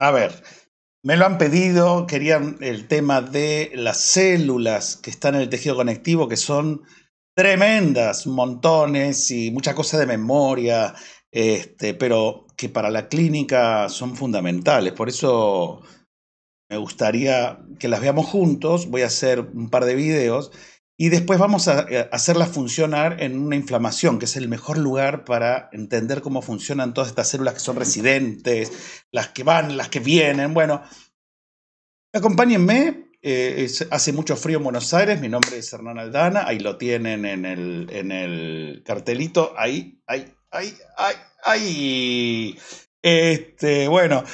A ver, me lo han pedido, querían el tema de las células que están en el tejido conectivo, que son tremendas, montones y muchas cosas de memoria, este, pero que para la clínica son fundamentales. Por eso me gustaría que las veamos juntos. Voy a hacer un par de videos y después vamos a eh, hacerla funcionar en una inflamación, que es el mejor lugar para entender cómo funcionan todas estas células que son residentes, las que van, las que vienen. Bueno, acompáñenme. Eh, hace mucho frío en Buenos Aires. Mi nombre es Hernán Aldana. Ahí lo tienen en el, cartelito. Ahí, ahí, ahí, ahí, ahí. Este, bueno,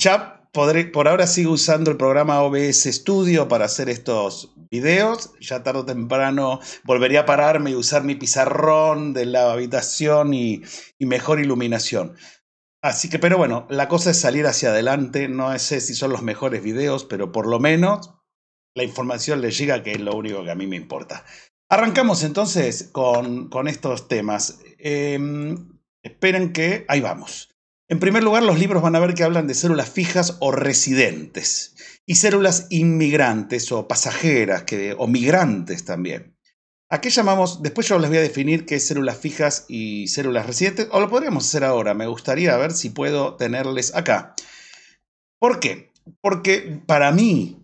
ya por ahora sigo usando el programa OBS Studio para hacer estos videos. Ya tarde o temprano volvería a pararme y usar mi pizarrón de la habitación y, mejor iluminación. Así que, pero bueno, la cosa es salir hacia adelante. No sé si son los mejores videos, pero por lo menos la información les llega, que es lo único que a mí me importa. Arrancamos entonces con, estos temas. Em, esperen que ahí vamos. En primer lugar, los libros van a ver que hablan de células fijas o residentes y células inmigrantes o pasajeras que, o migrantes también. ¿A qué llamamos? Después yo les voy a definir qué es células fijas y células residentes, o lo podríamos hacer ahora. Me gustaría ver si puedo tenerles acá. ¿Por qué? Porque para mí,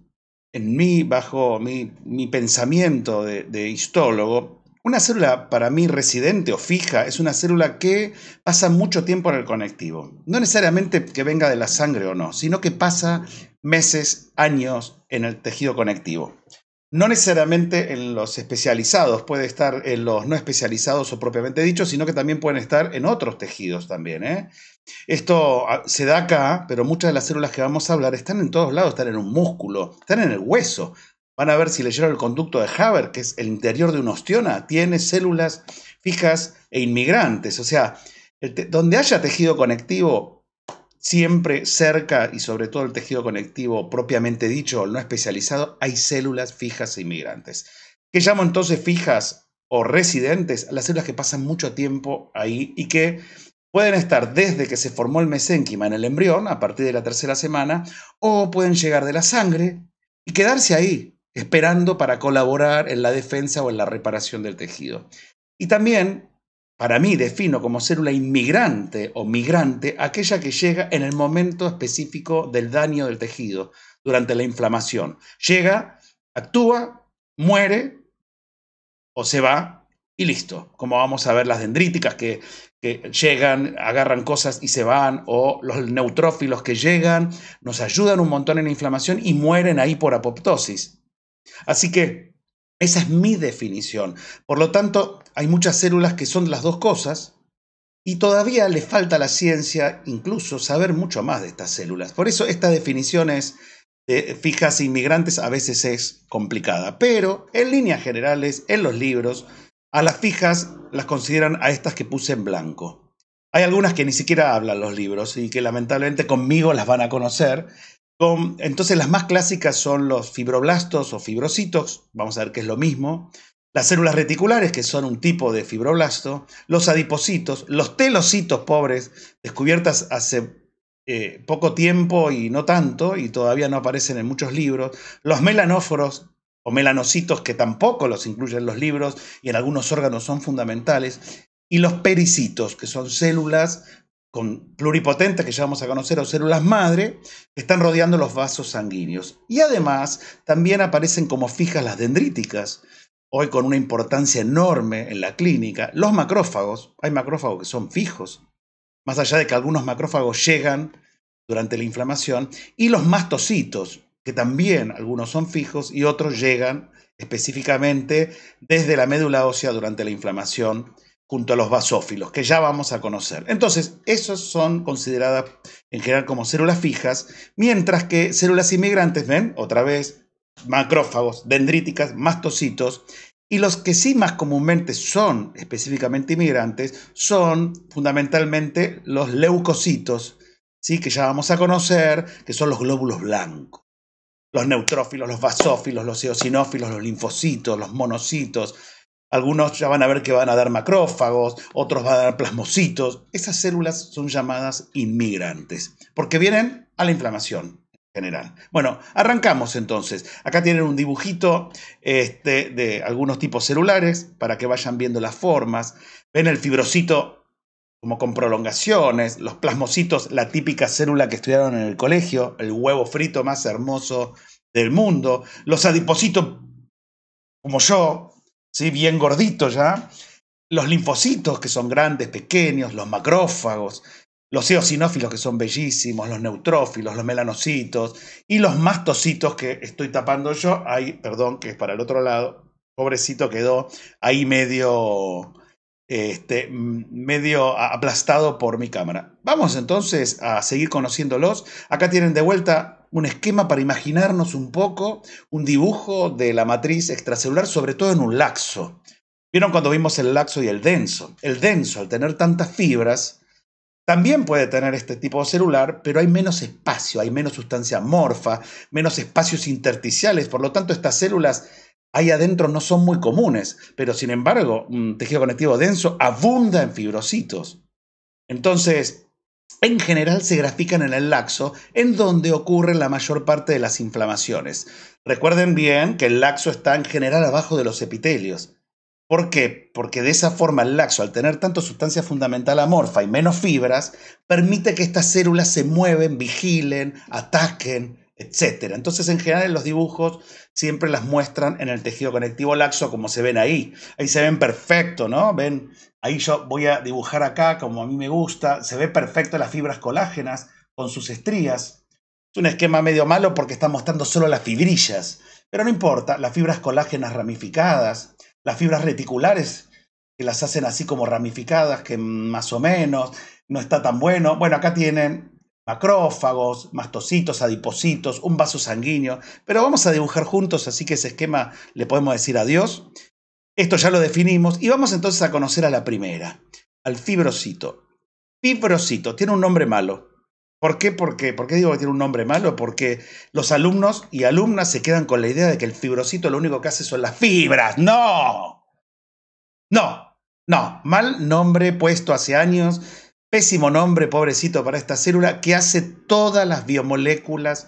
en mí, bajo mi, mi pensamiento de histólogo, una célula para mí residente o fija es una célula que pasa mucho tiempo en el conectivo. No necesariamente que venga de la sangre o no, sino que pasa meses, años en el tejido conectivo. No necesariamente en los especializados, puede estar en los no especializados o propiamente dicho, sino que también pueden estar en otros tejidos también. ¿eh? Esto ah, se da acá, pero muchas de las células que vamos a hablar están en todos lados, están en un músculo, están en el hueso, Van a ver si leyeron el conducto de Haber, que es el interior de una ostiona, tiene células fijas e inmigrantes. O sea, donde haya tejido conectivo, siempre cerca y sobre todo el tejido conectivo propiamente dicho, no especializado, hay células fijas e inmigrantes. ¿Qué llamo entonces fijas o residentes? Las células que pasan mucho tiempo ahí y que pueden estar desde que se formó el mesénquima en el embrión, a partir de la tercera semana, o pueden llegar de la sangre y quedarse ahí esperando para colaborar en la defensa o en la reparación del tejido. Y también, para mí, defino como célula inmigrante o migrante aquella que llega en el momento específico del daño del tejido, durante la inflamación. Llega, actúa, muere o se va y listo. Como vamos a ver las dendríticas que, que llegan, agarran cosas y se van, o los neutrófilos que llegan, nos ayudan un montón en la inflamación y mueren ahí por apoptosis. Así que esa es mi definición. Por lo tanto, hay muchas células que son las dos cosas y todavía le falta a la ciencia incluso saber mucho más de estas células. Por eso estas definiciones de eh, fijas inmigrantes a veces es complicada, pero en líneas generales, en los libros, a las fijas las consideran a estas que puse en blanco. Hay algunas que ni siquiera hablan los libros y que lamentablemente conmigo las van a conocer entonces las más clásicas son los fibroblastos o fibrocitos, vamos a ver que es lo mismo, las células reticulares, que son un tipo de fibroblasto, los adipocitos, los telocitos pobres, descubiertas hace eh, poco tiempo y no tanto, y todavía no aparecen en muchos libros, los melanóforos o melanocitos, que tampoco los incluyen los libros y en algunos órganos son fundamentales, y los pericitos, que son células con pluripotentes que ya vamos a conocer o células madre, que están rodeando los vasos sanguíneos. Y además también aparecen como fijas las dendríticas, hoy con una importancia enorme en la clínica, los macrófagos, hay macrófagos que son fijos, más allá de que algunos macrófagos llegan durante la inflamación, y los mastocitos, que también algunos son fijos y otros llegan específicamente desde la médula ósea durante la inflamación junto a los basófilos, que ya vamos a conocer. Entonces, esas son consideradas en general como células fijas, mientras que células inmigrantes, ven, otra vez, macrófagos, dendríticas, mastocitos, y los que sí más comúnmente son específicamente inmigrantes son fundamentalmente los leucocitos, ¿sí? que ya vamos a conocer, que son los glóbulos blancos. Los neutrófilos, los basófilos, los eosinófilos, los linfocitos, los monocitos, algunos ya van a ver que van a dar macrófagos, otros van a dar plasmocitos. Esas células son llamadas inmigrantes, porque vienen a la inflamación en general. Bueno, arrancamos entonces. Acá tienen un dibujito este, de algunos tipos celulares para que vayan viendo las formas. Ven el fibrocito como con prolongaciones, los plasmocitos, la típica célula que estudiaron en el colegio, el huevo frito más hermoso del mundo, los adipocitos como yo, bien gordito ya, los linfocitos que son grandes, pequeños, los macrófagos, los eosinófilos que son bellísimos, los neutrófilos, los melanocitos y los mastocitos que estoy tapando yo, ahí, perdón, que es para el otro lado, pobrecito quedó ahí medio este, medio aplastado por mi cámara. Vamos entonces a seguir conociéndolos. Acá tienen de vuelta un esquema para imaginarnos un poco, un dibujo de la matriz extracelular, sobre todo en un laxo. Vieron cuando vimos el laxo y el denso. El denso, al tener tantas fibras, también puede tener este tipo de celular, pero hay menos espacio, hay menos sustancia morfa, menos espacios intersticiales, por lo tanto estas células ahí adentro no son muy comunes, pero sin embargo, un tejido conectivo denso abunda en fibrocitos. Entonces, en general se grafican en el laxo, en donde ocurren la mayor parte de las inflamaciones. Recuerden bien que el laxo está en general abajo de los epitelios. ¿Por qué? Porque de esa forma el laxo, al tener tanto sustancia fundamental amorfa y menos fibras, permite que estas células se mueven, vigilen, ataquen, Etcétera. Entonces, en general, los dibujos siempre las muestran en el tejido conectivo laxo como se ven ahí. Ahí se ven perfecto, ¿no? Ven, ahí yo voy a dibujar acá como a mí me gusta. Se ve perfecto las fibras colágenas con sus estrías. Es un esquema medio malo porque está mostrando solo las fibrillas. Pero no importa, las fibras colágenas ramificadas, las fibras reticulares que las hacen así como ramificadas, que más o menos no está tan bueno. Bueno, acá tienen macrófagos, mastocitos, adipocitos, un vaso sanguíneo, pero vamos a dibujar juntos, así que ese esquema le podemos decir adiós. Esto ya lo definimos y vamos entonces a conocer a la primera, al fibrocito. Fibrocito tiene un nombre malo. ¿Por qué? ¿Por qué? ¿Por qué digo que tiene un nombre malo? Porque los alumnos y alumnas se quedan con la idea de que el fibrocito lo único que hace son las fibras. ¡No! No, no. Mal nombre puesto hace años pésimo nombre, pobrecito, para esta célula que hace todas las biomoléculas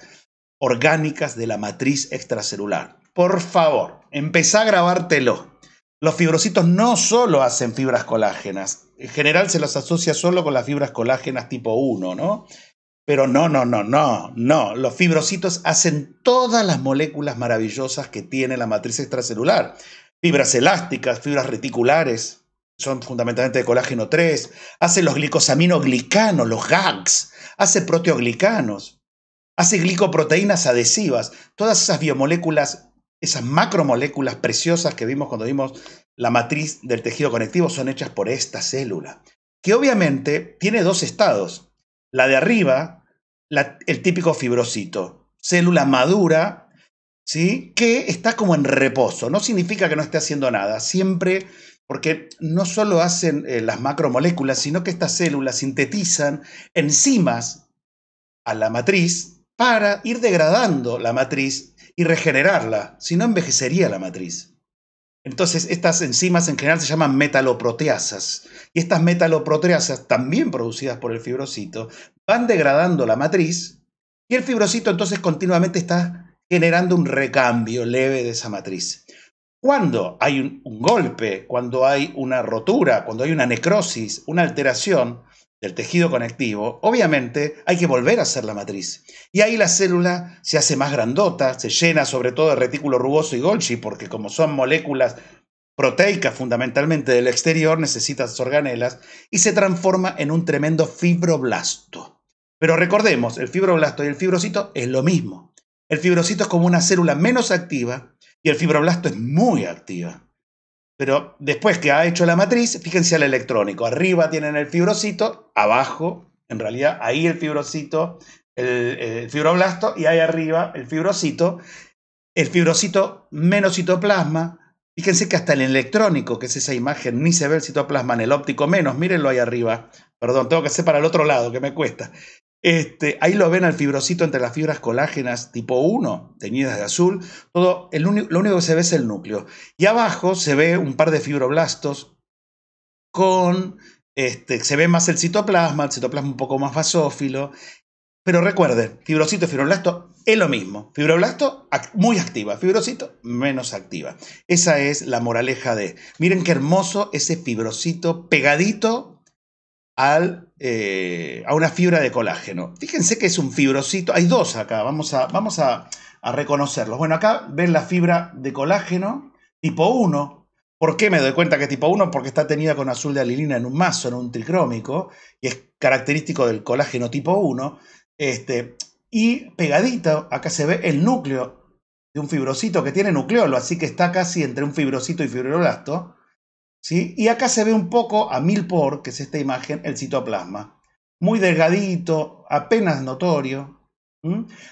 orgánicas de la matriz extracelular. Por favor, empezá a grabártelo. Los fibrocitos no solo hacen fibras colágenas, en general se las asocia solo con las fibras colágenas tipo 1, ¿no? Pero no, no, no, no, no. Los fibrocitos hacen todas las moléculas maravillosas que tiene la matriz extracelular. Fibras elásticas, fibras reticulares, son fundamentalmente de colágeno 3, hace los glicosaminoglicanos, los GAGs, hace proteoglicanos, hace glicoproteínas adhesivas, todas esas biomoléculas, esas macromoléculas preciosas que vimos cuando vimos la matriz del tejido conectivo son hechas por esta célula, que obviamente tiene dos estados. La de arriba, el típico fibrocito, célula madura, ¿sí? que está como en reposo, no significa que no esté haciendo nada, siempre porque no solo hacen eh, las macromoléculas, sino que estas células sintetizan enzimas a la matriz para ir degradando la matriz y regenerarla, si no envejecería la matriz. Entonces, estas enzimas en general se llaman metaloproteasas, y estas metaloproteasas, también producidas por el fibrocito, van degradando la matriz, y el fibrocito entonces continuamente está generando un recambio leve de esa matriz cuando hay un, golpe, cuando hay una rotura, cuando hay una necrosis, una alteración del tejido conectivo, obviamente hay que volver a hacer la matriz. Y ahí la célula se hace más grandota, se llena sobre todo de retículo rugoso y golchi, porque como son moléculas proteicas fundamentalmente del exterior, necesita sus organelas, y se transforma en un tremendo fibroblasto. Pero recordemos, el fibroblasto y el fibrocito es lo mismo. El fibrocito es como una célula menos activa y el fibroblasto es muy activa. Pero después que ha hecho la matriz, fíjense al electrónico. Arriba tienen el fibrocito, abajo, en realidad ahí el fibrocito, el, el fibroblasto, y ahí arriba el fibrocito, el fibrocito menos citoplasma. Fíjense que hasta el electrónico, que es esa imagen, ni se ve el citoplasma en el óptico menos, mírenlo ahí arriba. Perdón, tengo que hacer para el otro lado, que me cuesta. Este, ahí lo ven al fibrocito entre las fibras colágenas tipo 1, teñidas de azul. Todo, lo único que se ve es el núcleo. Y abajo se ve un par de fibroblastos con... Este, se ve más el citoplasma, el citoplasma un poco más basófilo. Pero recuerden, fibrocito y fibroblasto es lo mismo. Fibroblasto muy activa, fibrocito menos activa. Esa es la moraleja de, miren qué hermoso ese fibrocito pegadito eh, a una fibra de colágeno. Fíjense que es un fibrocito, hay dos acá, vamos a, vamos a, reconocerlos. Bueno, acá ven la fibra de colágeno tipo 1, ¿Por qué me doy cuenta que es tipo 1? Porque está tenida con azul de alilina en un mazo, en un tricrómico, y es característico del colágeno tipo 1. Este, y pegadito acá se ve el núcleo de un fibrocito que tiene nucleolo, así que está casi entre un fibrocito y fibroblasto. Y acá se ve un poco a mil por, que es esta imagen, el citoplasma. Muy delgadito, apenas notorio.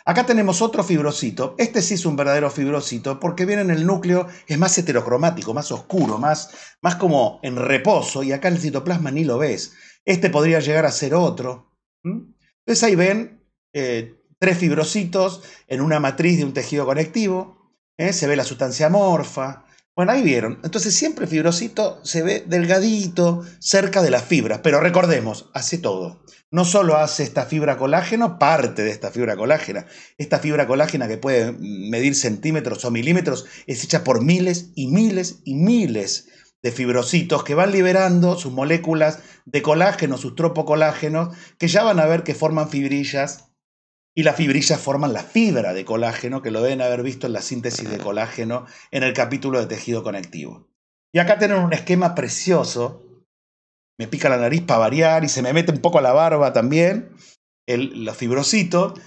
Acá tenemos otro fibrocito. Este sí es un verdadero fibrocito porque viene en el núcleo, es más heterocromático, más oscuro, más, más como en reposo. Y acá el citoplasma ni lo ves. Este podría llegar a ser otro. Entonces ahí ven eh, tres fibrocitos en una matriz de un tejido conectivo. ¿eh? Se ve la sustancia amorfa, bueno, ahí vieron. Entonces siempre fibrocito se ve delgadito, cerca de las fibras, pero recordemos, hace todo. No solo hace esta fibra colágeno, parte de esta fibra colágena. Esta fibra colágena que puede medir centímetros o milímetros es hecha por miles y miles y miles de fibrocitos que van liberando sus moléculas de colágeno, sus tropocolágenos, que ya van a ver que forman fibrillas y las fibrillas forman la fibra de colágeno, que lo deben haber visto en la síntesis de colágeno en el capítulo de tejido conectivo. Y acá tienen un esquema precioso. Me pica la nariz para variar y se me mete un poco a la barba también. El, los fibrocitos.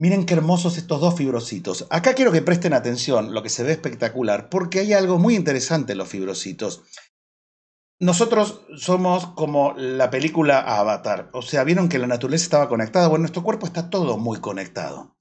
Miren qué hermosos estos dos fibrocitos. Acá quiero que presten atención, lo que se ve espectacular, porque hay algo muy interesante en los fibrocitos. Nosotros somos como la película Avatar, o sea, vieron que la naturaleza estaba conectada, bueno, nuestro cuerpo está todo muy conectado.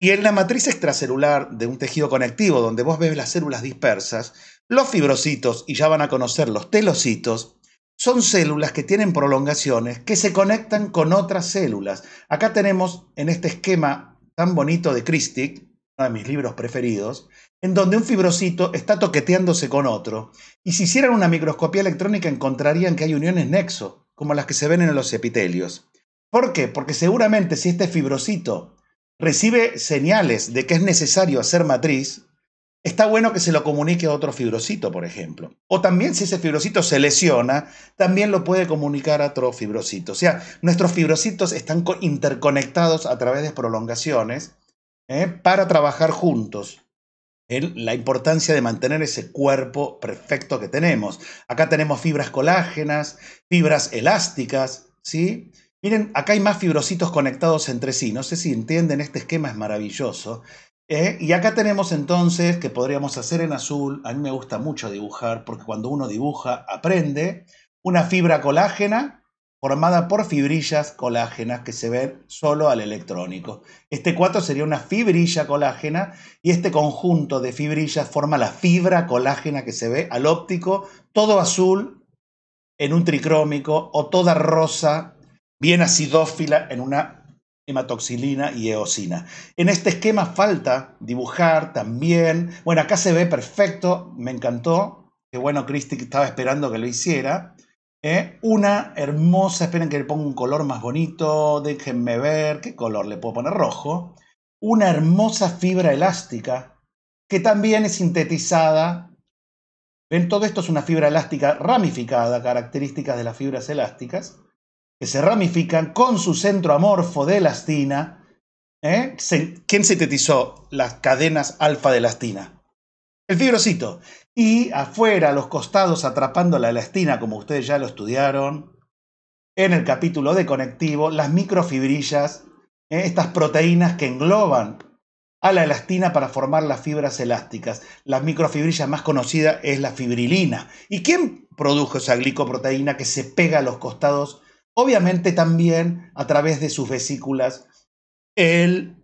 Y en la matriz extracelular de un tejido conectivo, donde vos ves las células dispersas, los fibrocitos, y ya van a conocer los telocitos, son células que tienen prolongaciones que se conectan con otras células. Acá tenemos en este esquema tan bonito de Christie de mis libros preferidos, en donde un fibrocito está toqueteándose con otro, y si hicieran una microscopía electrónica encontrarían que hay uniones nexo, como las que se ven en los epitelios. ¿Por qué? Porque seguramente si este fibrocito recibe señales de que es necesario hacer matriz, está bueno que se lo comunique a otro fibrocito, por ejemplo. O también si ese fibrocito se lesiona, también lo puede comunicar a otro fibrocito. O sea, nuestros fibrocitos están interconectados a través de prolongaciones ¿eh? para trabajar juntos en la importancia de mantener ese cuerpo perfecto que tenemos. Acá tenemos fibras colágenas, fibras elásticas, ¿sí? Miren, acá hay más fibrocitos conectados entre sí. No sé si entienden, este esquema es maravilloso. ¿eh? Y acá tenemos entonces que podríamos hacer en azul. A mí me gusta mucho dibujar porque cuando uno dibuja aprende. Una fibra colágena formada por fibrillas colágenas que se ven solo al electrónico. Este 4 sería una fibrilla colágena y este conjunto de fibrillas forma la fibra colágena que se ve al óptico, todo azul en un tricrómico o toda rosa, bien acidófila en una hematoxilina y eosina. En este esquema falta dibujar también. Bueno, acá se ve perfecto, me encantó. Qué bueno, Cristi, que estaba esperando que lo hiciera. ¿eh? una hermosa, esperen que le ponga un color más bonito, déjenme ver qué color le puedo poner rojo. Una hermosa fibra elástica que también es sintetizada. Ven, todo esto es una fibra elástica ramificada, características de las fibras elásticas, que se ramifican con su centro amorfo de elastina. Eh. ¿Quién sintetizó las cadenas alfa de elastina? El fibrocito. Y afuera, los costados, atrapando la elastina, como ustedes ya lo estudiaron, en el capítulo de conectivo, las microfibrillas, eh, estas proteínas que engloban a la elastina para formar las fibras elásticas. La microfibrilla más conocida es la fibrilina. ¿Y quién produjo esa glicoproteína que se pega a los costados? Obviamente también a través de sus vesículas, el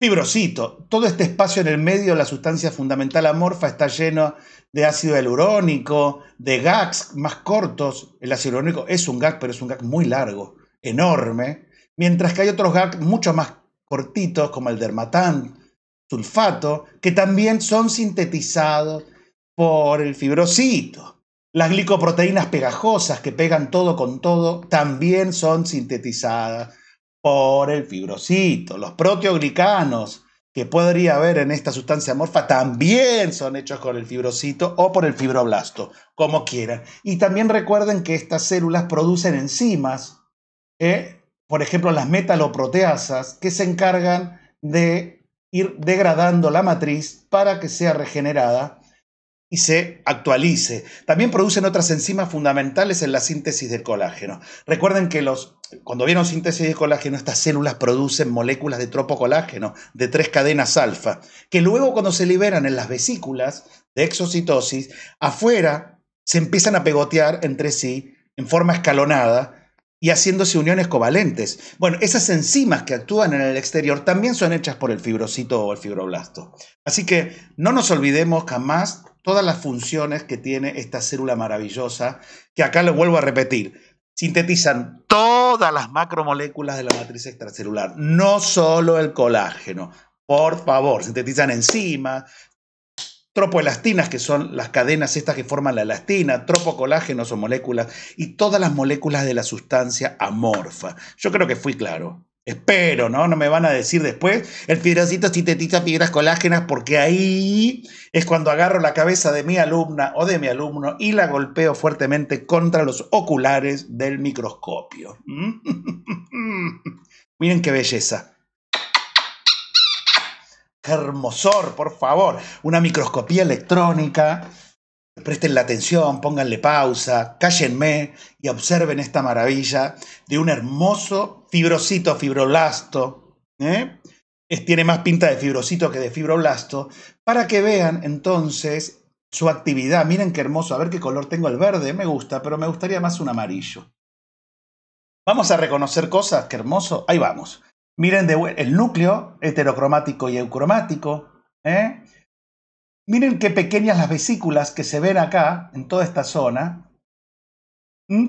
Fibrocito, Todo este espacio en el medio, de la sustancia fundamental amorfa está lleno de ácido hialurónico, de gags más cortos. El ácido hialurónico es un gag, pero es un gag muy largo, enorme. Mientras que hay otros gags mucho más cortitos, como el dermatán, sulfato, que también son sintetizados por el fibrocito. Las glicoproteínas pegajosas que pegan todo con todo también son sintetizadas por el fibrocito. Los proteoglicanos que podría haber en esta sustancia amorfa también son hechos con el fibrocito o por el fibroblasto, como quieran. Y también recuerden que estas células producen enzimas, ¿eh? por ejemplo las metaloproteasas, que se encargan de ir degradando la matriz para que sea regenerada y se actualice. También producen otras enzimas fundamentales en la síntesis del colágeno. Recuerden que los, cuando vieron síntesis de colágeno, estas células producen moléculas de tropocolágeno de tres cadenas alfa, que luego cuando se liberan en las vesículas de exocitosis, afuera se empiezan a pegotear entre sí en forma escalonada y haciéndose uniones covalentes. Bueno, esas enzimas que actúan en el exterior también son hechas por el fibrocito o el fibroblasto. Así que no nos olvidemos jamás todas las funciones que tiene esta célula maravillosa, que acá lo vuelvo a repetir, sintetizan todas las macromoléculas de la matriz extracelular, no solo el colágeno. Por favor, sintetizan enzimas, tropoelastinas, que son las cadenas estas que forman la elastina, tropocolágenos o moléculas, y todas las moléculas de la sustancia amorfa. Yo creo que fui claro. Espero, ¿no? No me van a decir después. El fibracito sintetiza fibras colágenas porque ahí es cuando agarro la cabeza de mi alumna o de mi alumno y la golpeo fuertemente contra los oculares del microscopio. ¿Mm? Miren qué belleza. Qué hermosor, por favor. Una microscopía electrónica. Presten la atención, pónganle pausa, cállenme y observen esta maravilla de un hermoso fibrocito, fibroblasto, ¿eh? es, tiene más pinta de fibrocito que de fibroblasto, para que vean entonces su actividad. Miren qué hermoso, a ver qué color tengo el verde, me gusta, pero me gustaría más un amarillo. Vamos a reconocer cosas, qué hermoso, ahí vamos. Miren de, el núcleo heterocromático y eucromático. ¿eh? Miren qué pequeñas las vesículas que se ven acá, en toda esta zona,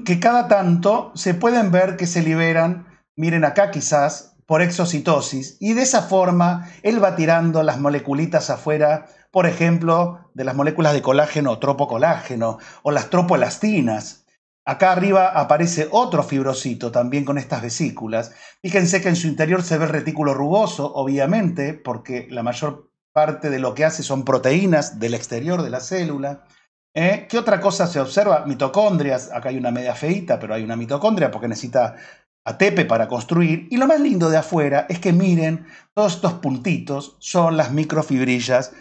que cada tanto se pueden ver que se liberan miren acá quizás, por exocitosis, y de esa forma él va tirando las moleculitas afuera, por ejemplo, de las moléculas de colágeno o tropocolágeno, o las tropoelastinas. Acá arriba aparece otro fibrocito también con estas vesículas. Fíjense que en su interior se ve el retículo rugoso, obviamente, porque la mayor parte de lo que hace son proteínas del exterior de la célula. ¿eh? ¿Qué otra cosa se observa? Mitocondrias, acá hay una media feita, pero hay una mitocondria porque necesita a Tepe para construir. Y lo más lindo de afuera es que miren, todos estos puntitos son las microfibrillas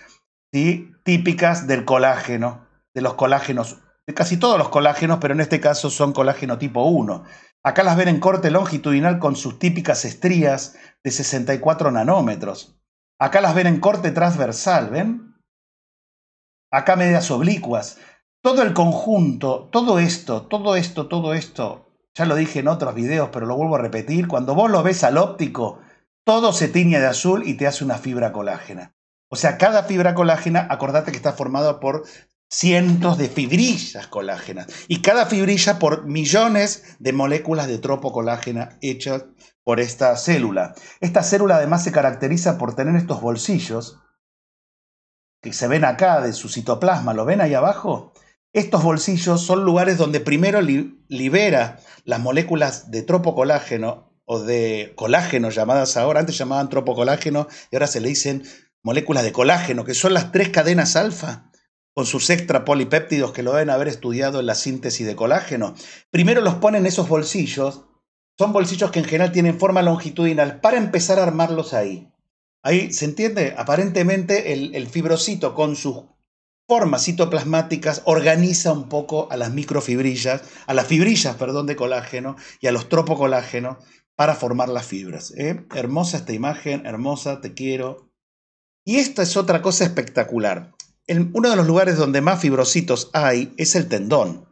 típicas del colágeno, de los colágenos, de casi todos los colágenos, pero en este caso son colágeno tipo 1. Acá las ven en corte longitudinal con sus típicas estrías de 64 nanómetros. Acá las ven en corte transversal, ¿ven? Acá medias oblicuas. Todo el conjunto, todo esto, todo esto, todo esto, ya lo dije en otros videos, pero lo vuelvo a repetir. Cuando vos lo ves al óptico, todo se tiñe de azul y te hace una fibra colágena. O sea, cada fibra colágena, acordate que está formada por cientos de fibrillas colágenas y cada fibrilla por millones de moléculas de tropocolágena hechas por esta célula. Esta célula además se caracteriza por tener estos bolsillos que se ven acá de su citoplasma, ¿lo ven ahí abajo? Estos bolsillos son lugares donde primero libera las moléculas de tropocolágeno o de colágeno llamadas ahora, antes llamaban tropocolágeno y ahora se le dicen moléculas de colágeno, que son las tres cadenas alfa con sus extra polipéptidos que lo deben haber estudiado en la síntesis de colágeno. Primero los ponen esos bolsillos, son bolsillos que en general tienen forma longitudinal, para empezar a armarlos ahí. Ahí, ¿se entiende? Aparentemente el, el fibrocito con sus formas citoplasmáticas organiza un poco a las microfibrillas, a las fibrillas, perdón, de colágeno y a los tropocolágenos para formar las fibras. ¿eh? Hermosa esta imagen, hermosa, te quiero. Y esta es otra cosa espectacular. uno de los lugares donde más fibrocitos hay es el tendón.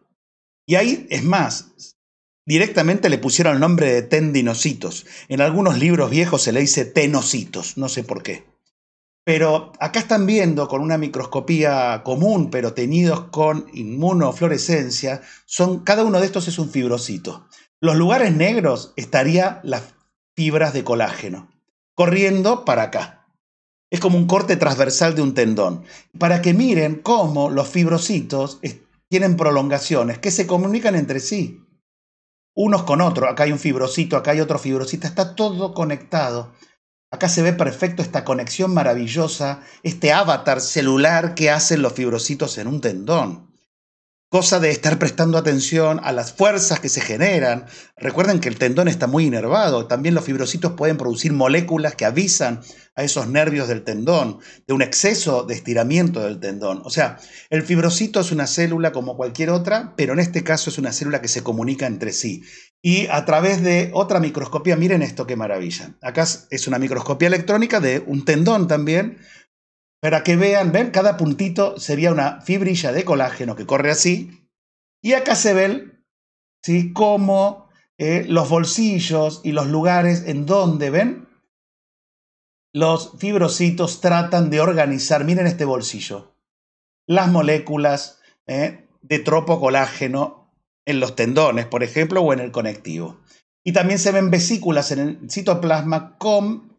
Y ahí, es más, directamente le pusieron el nombre de tendinocitos. En algunos libros viejos se le dice tenocitos, no sé por qué. Pero acá están viendo con una microscopía común, pero tenidos con inmunofluorescencia, son, cada uno de estos es un fibrocito. Los lugares negros estarían las fibras de colágeno, corriendo para acá. Es como un corte transversal de un tendón. Para que miren cómo los fibrocitos tienen prolongaciones que se comunican entre sí, unos con otros. Acá hay un fibrocito, acá hay otro fibrocito, está todo conectado. Acá se ve perfecto esta conexión maravillosa, este avatar celular que hacen los fibrocitos en un tendón cosa de estar prestando atención a las fuerzas que se generan. Recuerden que el tendón está muy inervado, también los fibrocitos pueden producir moléculas que avisan a esos nervios del tendón de un exceso de estiramiento del tendón. O sea, el fibrocito es una célula como cualquier otra, pero en este caso es una célula que se comunica entre sí. Y a través de otra microscopía, miren esto qué maravilla. Acá es una microscopía electrónica de un tendón también para que vean, ven, cada puntito sería una fibrilla de colágeno que corre así. Y acá se ven, ¿sí? Como eh, los bolsillos y los lugares en donde, ven, los fibrocitos tratan de organizar, miren este bolsillo, las moléculas eh, de tropocolágeno en los tendones, por ejemplo, o en el conectivo. Y también se ven vesículas en el citoplasma con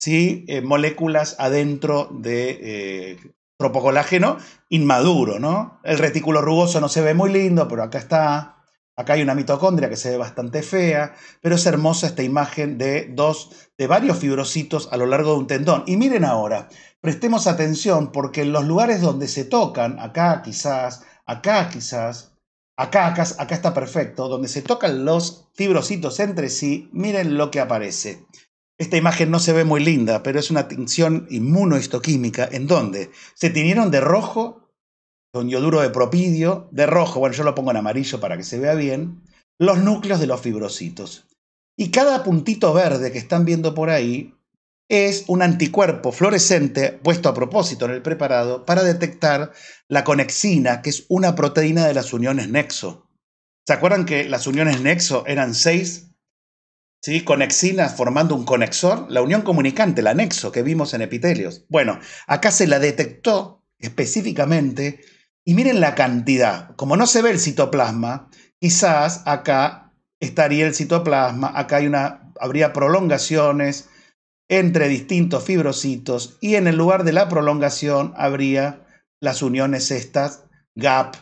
¿sí? Eh, moléculas adentro de eh, tropocolágeno inmaduro, ¿no? El retículo rugoso no se ve muy lindo, pero acá está. Acá hay una mitocondria que se ve bastante fea, pero es hermosa esta imagen de dos, de varios fibrocitos a lo largo de un tendón. Y miren ahora, prestemos atención porque en los lugares donde se tocan, acá quizás, acá quizás, acá, acá, acá está perfecto, donde se tocan los fibrocitos entre sí, miren lo que aparece. Esta imagen no se ve muy linda, pero es una tinción inmunohistoquímica en donde se tinieron de rojo con yoduro de propidio, de rojo, bueno, yo lo pongo en amarillo para que se vea bien, los núcleos de los fibrocitos. Y cada puntito verde que están viendo por ahí es un anticuerpo fluorescente puesto a propósito en el preparado para detectar la conexina, que es una proteína de las uniones nexo. ¿Se acuerdan que las uniones nexo eran seis ¿sí? Conexinas formando un conexor, la unión comunicante, el anexo que vimos en epitelios. Bueno, acá se la detectó específicamente y miren la cantidad. Como no se ve el citoplasma, quizás acá estaría el citoplasma, acá hay una, habría prolongaciones entre distintos fibrocitos y en el lugar de la prolongación habría las uniones estas, gap,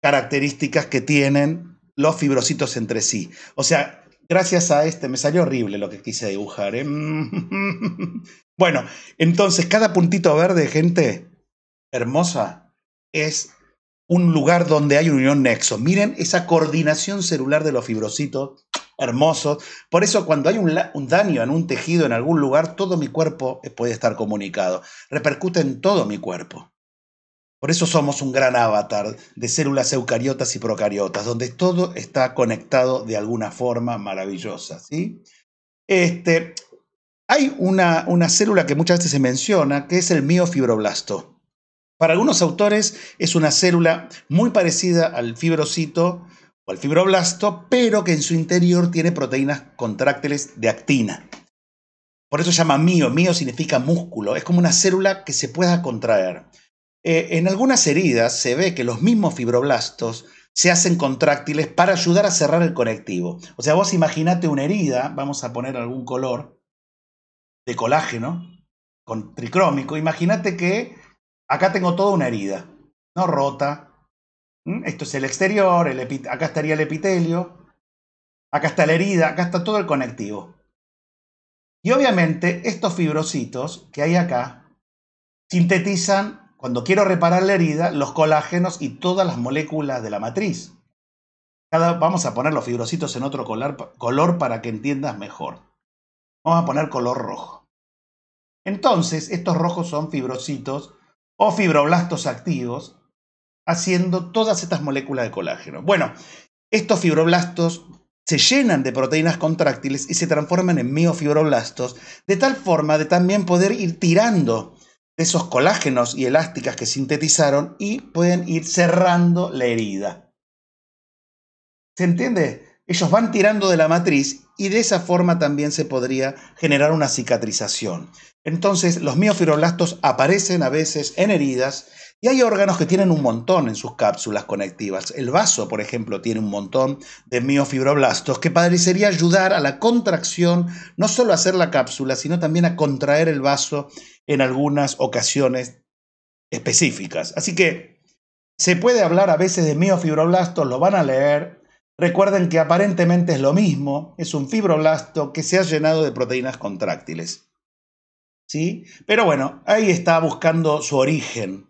características que tienen los fibrocitos entre sí. O sea, gracias a este, me salió horrible lo que quise dibujar. ¿eh? bueno, entonces cada puntito verde, gente hermosa, es un lugar donde hay unión nexo. Miren esa coordinación celular de los fibrocitos hermosos. Por eso cuando hay un, daño en un tejido en algún lugar, todo mi cuerpo eh, puede estar comunicado. Repercute en todo mi cuerpo. Por eso somos un gran avatar de células eucariotas y procariotas, donde todo está conectado de alguna forma maravillosa. ¿sí? Este, hay una, una célula que muchas veces se menciona, que es el miofibroblasto. Para algunos autores es una célula muy parecida al fibrocito o al fibroblasto, pero que en su interior tiene proteínas contráctiles de actina. Por eso se llama mio. Mio significa músculo. Es como una célula que se pueda contraer. Eh, en algunas heridas se ve que los mismos fibroblastos se hacen contráctiles para ayudar a cerrar el conectivo. O sea, vos imaginate una herida, vamos a poner algún color de colágeno con tricrómico, imagínate que acá tengo toda una herida, no rota. ¿Mm? Esto es el exterior, acá estaría el epitelio, acá está la herida, acá está todo el conectivo. Y obviamente estos fibrocitos que hay acá sintetizan cuando quiero reparar la herida, los colágenos y todas las moléculas de la matriz. vamos a poner los fibrocitos en otro color, color para que entiendas mejor. Vamos a poner color rojo. Entonces, estos rojos son fibrocitos o fibroblastos activos, haciendo todas estas moléculas de colágeno. Bueno, estos fibroblastos se llenan de proteínas contráctiles y se transforman en miofibroblastos, de tal forma de también poder ir tirando de esos colágenos y elásticas que sintetizaron y pueden ir cerrando la herida. ¿Se entiende? Ellos van tirando de la matriz y de esa forma también se podría generar una cicatrización. Entonces, los miofibroblastos aparecen a veces en heridas y hay órganos que tienen un montón en sus cápsulas conectivas. El vaso, por ejemplo, tiene un montón de miofibroblastos que parecería ayudar a la contracción, no solo a hacer la cápsula, sino también a contraer el vaso en algunas ocasiones específicas. Así que se puede hablar a veces de miofibroblastos, lo van a leer. Recuerden que aparentemente es lo mismo, es un fibroblasto que se ha llenado de proteínas contráctiles. ¿Sí? Pero bueno, ahí está buscando su origen.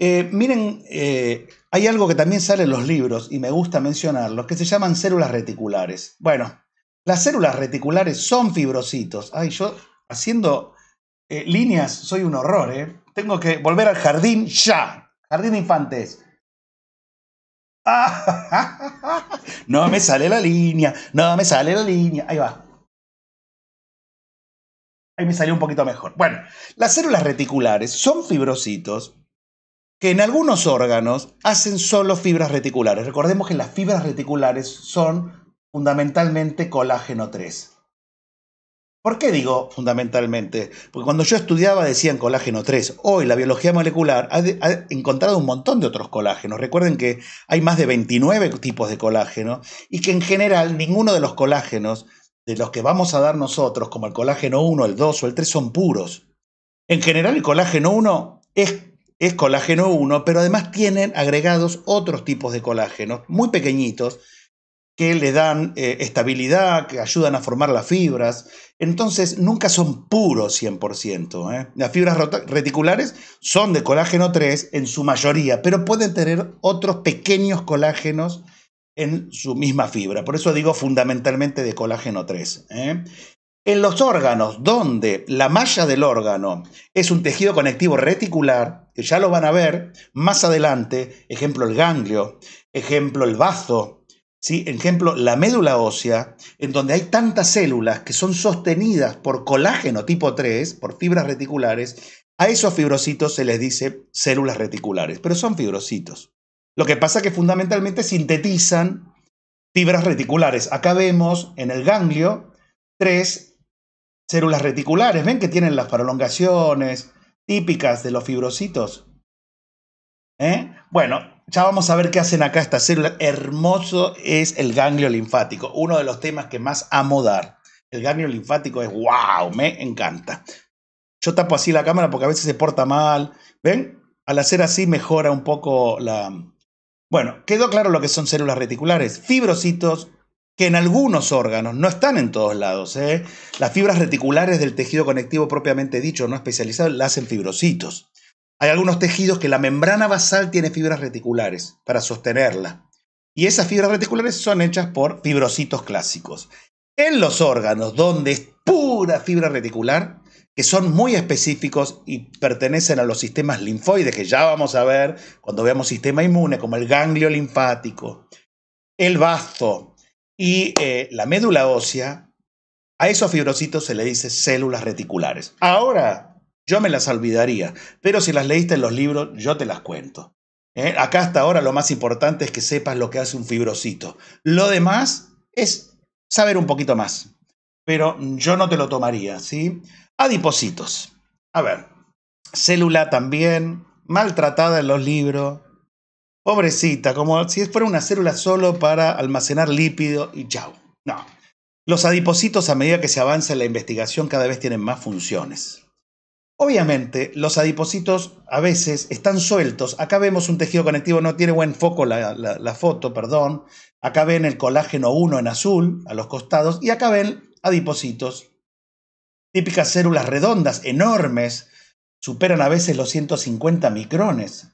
Eh, miren, eh, hay algo que también sale en los libros y me gusta mencionarlo, que se llaman células reticulares. Bueno, las células reticulares son fibrocitos. Ay, yo haciendo eh, líneas soy un horror, ¿eh? Tengo que volver al jardín ya. Jardín de infantes. no me sale la línea, no me sale la línea. Ahí va. Ahí me salió un poquito mejor. Bueno, las células reticulares son fibrocitos que en algunos órganos hacen solo fibras reticulares. Recordemos que las fibras reticulares son fundamentalmente colágeno 3. ¿Por qué digo fundamentalmente? Porque cuando yo estudiaba decían colágeno 3. Hoy la biología molecular ha, encontrado un montón de otros colágenos. Recuerden que hay más de 29 tipos de colágeno y que en general ninguno de los colágenos de los que vamos a dar nosotros, como el colágeno 1, el 2 o el 3, son puros. En general el colágeno 1 es es colágeno 1, pero además tienen agregados otros tipos de colágenos muy pequeñitos que le dan eh, estabilidad, que ayudan a formar las fibras. Entonces, nunca son puros 100%. ¿eh? Las fibras reticulares son de colágeno 3 en su mayoría, pero pueden tener otros pequeños colágenos en su misma fibra. Por eso digo fundamentalmente de colágeno 3. En los órganos, donde la malla del órgano es un tejido conectivo reticular, que ya lo van a ver más adelante, ejemplo el ganglio, ejemplo el bazo, ¿sí? ejemplo la médula ósea, en donde hay tantas células que son sostenidas por colágeno tipo 3, por fibras reticulares, a esos fibrocitos se les dice células reticulares, pero son fibrocitos. Lo que pasa es que fundamentalmente sintetizan fibras reticulares. Acá vemos en el ganglio tres células reticulares. ¿Ven que tienen las prolongaciones típicas de los fibrocitos? ¿Eh? Bueno, ya vamos a ver qué hacen acá estas células. Hermoso es el ganglio linfático, uno de los temas que más amo dar. El ganglio linfático es wow, me encanta. Yo tapo así la cámara porque a veces se porta mal. ¿Ven? Al hacer así mejora un poco la... Bueno, quedó claro lo que son células reticulares. Fibrocitos, que en algunos órganos, no están en todos lados. ¿eh? Las fibras reticulares del tejido conectivo propiamente dicho, no especializado, las hacen fibrocitos. Hay algunos tejidos que la membrana basal tiene fibras reticulares para sostenerla. Y esas fibras reticulares son hechas por fibrocitos clásicos. En los órganos donde es pura fibra reticular, que son muy específicos y pertenecen a los sistemas linfoides, que ya vamos a ver cuando veamos sistema inmune, como el ganglio linfático, el bazo, y eh, la médula ósea, a esos fibrocitos se le dice células reticulares. Ahora, yo me las olvidaría, pero si las leíste en los libros, yo te las cuento. ¿eh? Acá hasta ahora lo más importante es que sepas lo que hace un fibrocito. Lo demás es saber un poquito más, pero yo no te lo tomaría, ¿sí? Adipocitos. A ver, célula también maltratada en los libros, Pobrecita, como si fuera una célula solo para almacenar lípido y chau. No. Los adipocitos a medida que se avanza en la investigación cada vez tienen más funciones. Obviamente, los adipocitos a veces están sueltos. Acá vemos un tejido conectivo, no tiene buen foco la, foto, perdón. Acá ven el colágeno 1 en azul a los costados y acá ven adipocitos. Típicas células redondas, enormes, superan a veces los 150 micrones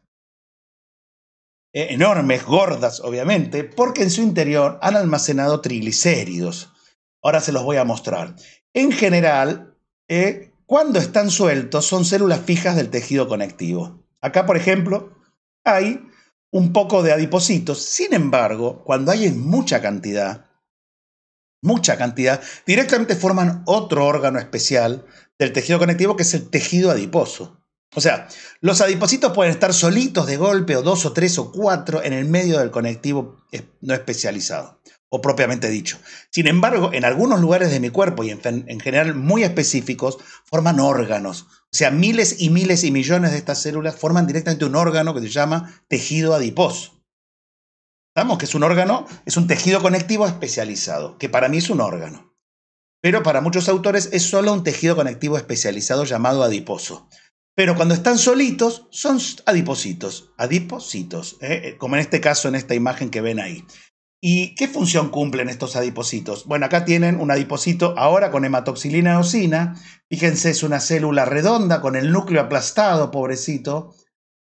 eh, enormes, gordas obviamente, porque en su interior han almacenado triglicéridos. Ahora se los voy a mostrar. En general, eh, cuando están sueltos son células fijas del tejido conectivo. Acá, por ejemplo, hay un poco de adipocitos. Sin embargo, cuando hay mucha cantidad, mucha cantidad, directamente forman otro órgano especial del tejido conectivo que es el tejido adiposo. O sea, los adipocitos pueden estar solitos de golpe o dos o tres o cuatro en el medio del conectivo eh, no especializado o propiamente dicho. Sin embargo, en algunos lugares de mi cuerpo y en, general muy específicos, forman órganos. O sea, miles y miles y millones de estas células forman directamente un órgano que se llama tejido adiposo. ¿Sabemos Que es un órgano, es un tejido conectivo especializado, que para mí es un órgano. Pero para muchos autores es solo un tejido conectivo especializado llamado adiposo. Pero cuando están solitos, son adipositos, adipositos, ¿eh? Eh, como en este caso, en esta imagen que ven ahí. ¿Y qué función cumplen estos adipositos? Bueno, acá tienen un adiposito ahora con hematoxilina eosina. Fíjense, es una célula redonda con el núcleo aplastado, pobrecito.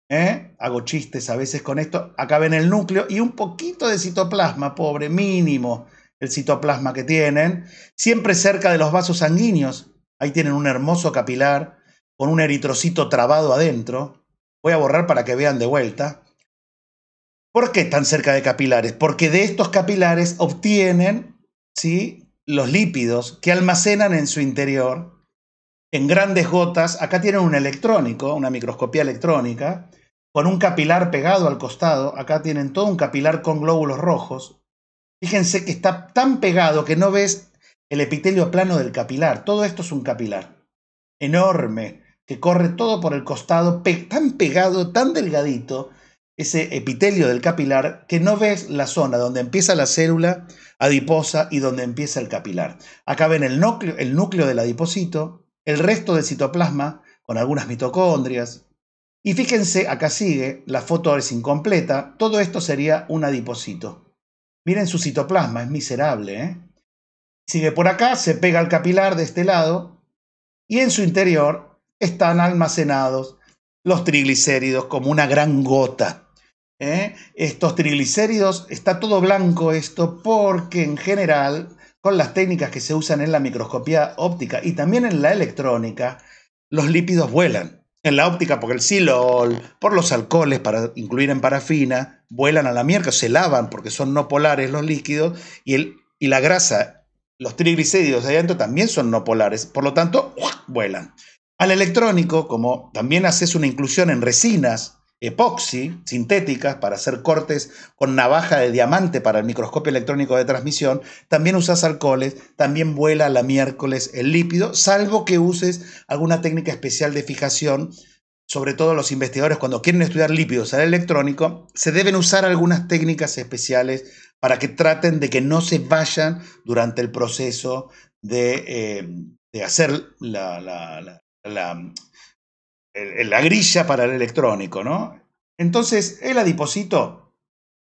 ¿eh? Hago chistes a veces con esto. Acá ven el núcleo y un poquito de citoplasma, pobre, mínimo el citoplasma que tienen. Siempre cerca de los vasos sanguíneos. Ahí tienen un hermoso capilar con un eritrocito trabado adentro. Voy a borrar para que vean de vuelta. ¿Por qué están cerca de capilares? Porque de estos capilares obtienen ¿sí? los lípidos que almacenan en su interior en grandes gotas. Acá tienen un electrónico, una microscopía electrónica, con un capilar pegado al costado. Acá tienen todo un capilar con glóbulos rojos. Fíjense que está tan pegado que no ves el epitelio plano del capilar. Todo esto es un capilar enorme, que corre todo por el costado, tan pegado, tan delgadito, ese epitelio del capilar, que no ves la zona donde empieza la célula adiposa y donde empieza el capilar. Acá ven el núcleo, el núcleo del adipocito, el resto del citoplasma, con algunas mitocondrias. Y fíjense, acá sigue, la foto es incompleta, todo esto sería un adipocito. Miren su citoplasma, es miserable. ¿eh? Sigue por acá, se pega el capilar de este lado, y en su interior están almacenados los triglicéridos como una gran gota. ¿eh? Estos triglicéridos, está todo blanco esto porque en general con las técnicas que se usan en la microscopía óptica y también en la electrónica, los lípidos vuelan. En la óptica, porque el silol, por los alcoholes, para incluir en parafina, vuelan a la mierda, se lavan porque son no polares los líquidos y, el, y la grasa, los triglicéridos de adentro también son no polares, por lo tanto, vuelan. Al electrónico, como también haces una inclusión en resinas, epoxi, sintéticas, para hacer cortes con navaja de diamante para el microscopio electrónico de transmisión, también usas alcoholes, también vuela la miércoles el lípido, salvo que uses alguna técnica especial de fijación sobre todo los investigadores cuando quieren estudiar lípidos al electrónico, se deben usar algunas técnicas especiales para que traten de que no se vayan durante el proceso de, eh, hacer la, la, mm, la grilla para el electrónico, ¿no? Entonces, el adiposito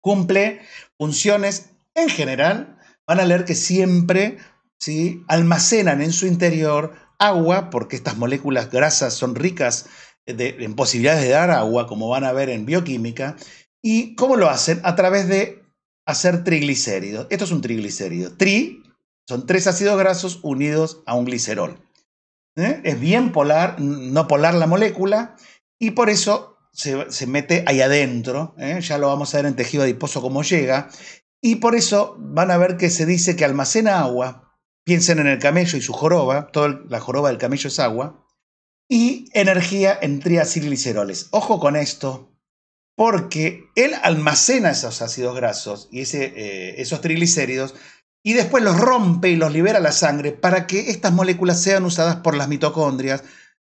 cumple funciones en general, van a leer que siempre ¿sí? almacenan en su interior agua, porque estas moléculas grasas son ricas en posibilidades de dar agua, como van a ver en bioquímica. ¿Y cómo lo hacen? A través de hacer triglicéridos. Esto es un triglicérido. Tri son tres ácidos grasos unidos a un glicerol. ¿eh? es bien polar, no polar la molécula, y por eso se, mete ahí adentro, ¿eh? ya lo vamos a ver en tejido adiposo cómo llega, y por eso van a ver que se dice que almacena agua, piensen en el camello y su joroba, toda la joroba del camello es agua, y energía en triacilgliceroles. Ojo con esto, porque él almacena esos ácidos grasos y ese, eh, esos triglicéridos y después los rompe y los libera la sangre para que estas moléculas sean usadas por las mitocondrias,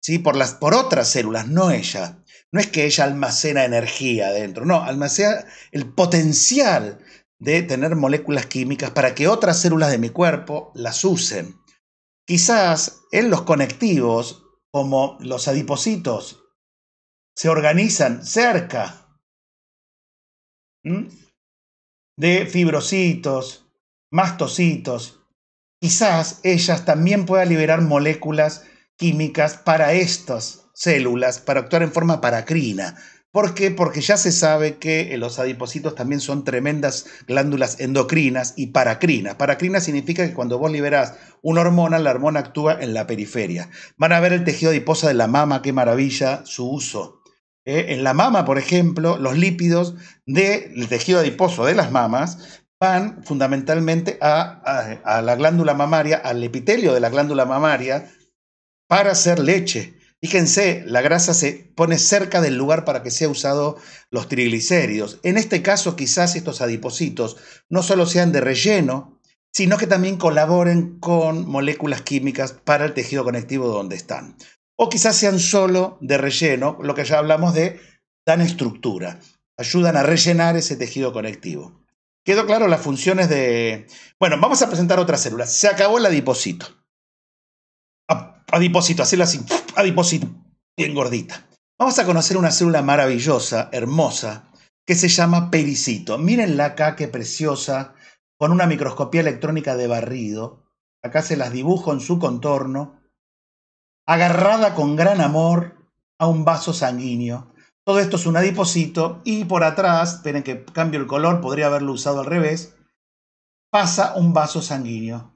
¿sí? por, las, por otras células, no ella. No es que ella almacena energía dentro, no, almacena el potencial de tener moléculas químicas para que otras células de mi cuerpo las usen. Quizás en los conectivos, como los adipocitos, se organizan cerca de fibrocitos, mastocitos. Quizás ellas también puedan liberar moléculas químicas para estas células, para actuar en forma paracrina. ¿Por qué? Porque ya se sabe que eh, los adipocitos también son tremendas glándulas endocrinas y paracrinas. Paracrina significa que cuando vos liberás una hormona, la hormona actúa en la periferia. Van a ver el tejido adiposo de la mama, qué maravilla su uso. Eh, en la mama, por ejemplo, los lípidos del tejido adiposo de las mamas van fundamentalmente a, la glándula mamaria, al epitelio de la glándula mamaria, para hacer leche. Fíjense, la grasa se pone cerca del lugar para que sea usado los triglicéridos. En este caso, quizás estos adipocitos no solo sean de relleno, sino que también colaboren con moléculas químicas para el tejido conectivo donde están. O quizás sean solo de relleno, lo que ya hablamos de dan estructura, ayudan a rellenar ese tejido conectivo. ¿Quedó claro las funciones de...? Bueno, vamos a presentar otra célula. Se acabó el adipocito. Adipocito, hacerla así. Adipocito. Bien gordita. Vamos a conocer una célula maravillosa, hermosa, que se llama pericito. Mírenla acá, qué preciosa, con una microscopía electrónica de barrido. Acá se las dibujo en su contorno. Agarrada con gran amor a un vaso sanguíneo todo esto es un adiposito y por atrás, esperen que cambio el color, podría haberlo usado al revés, pasa un vaso sanguíneo.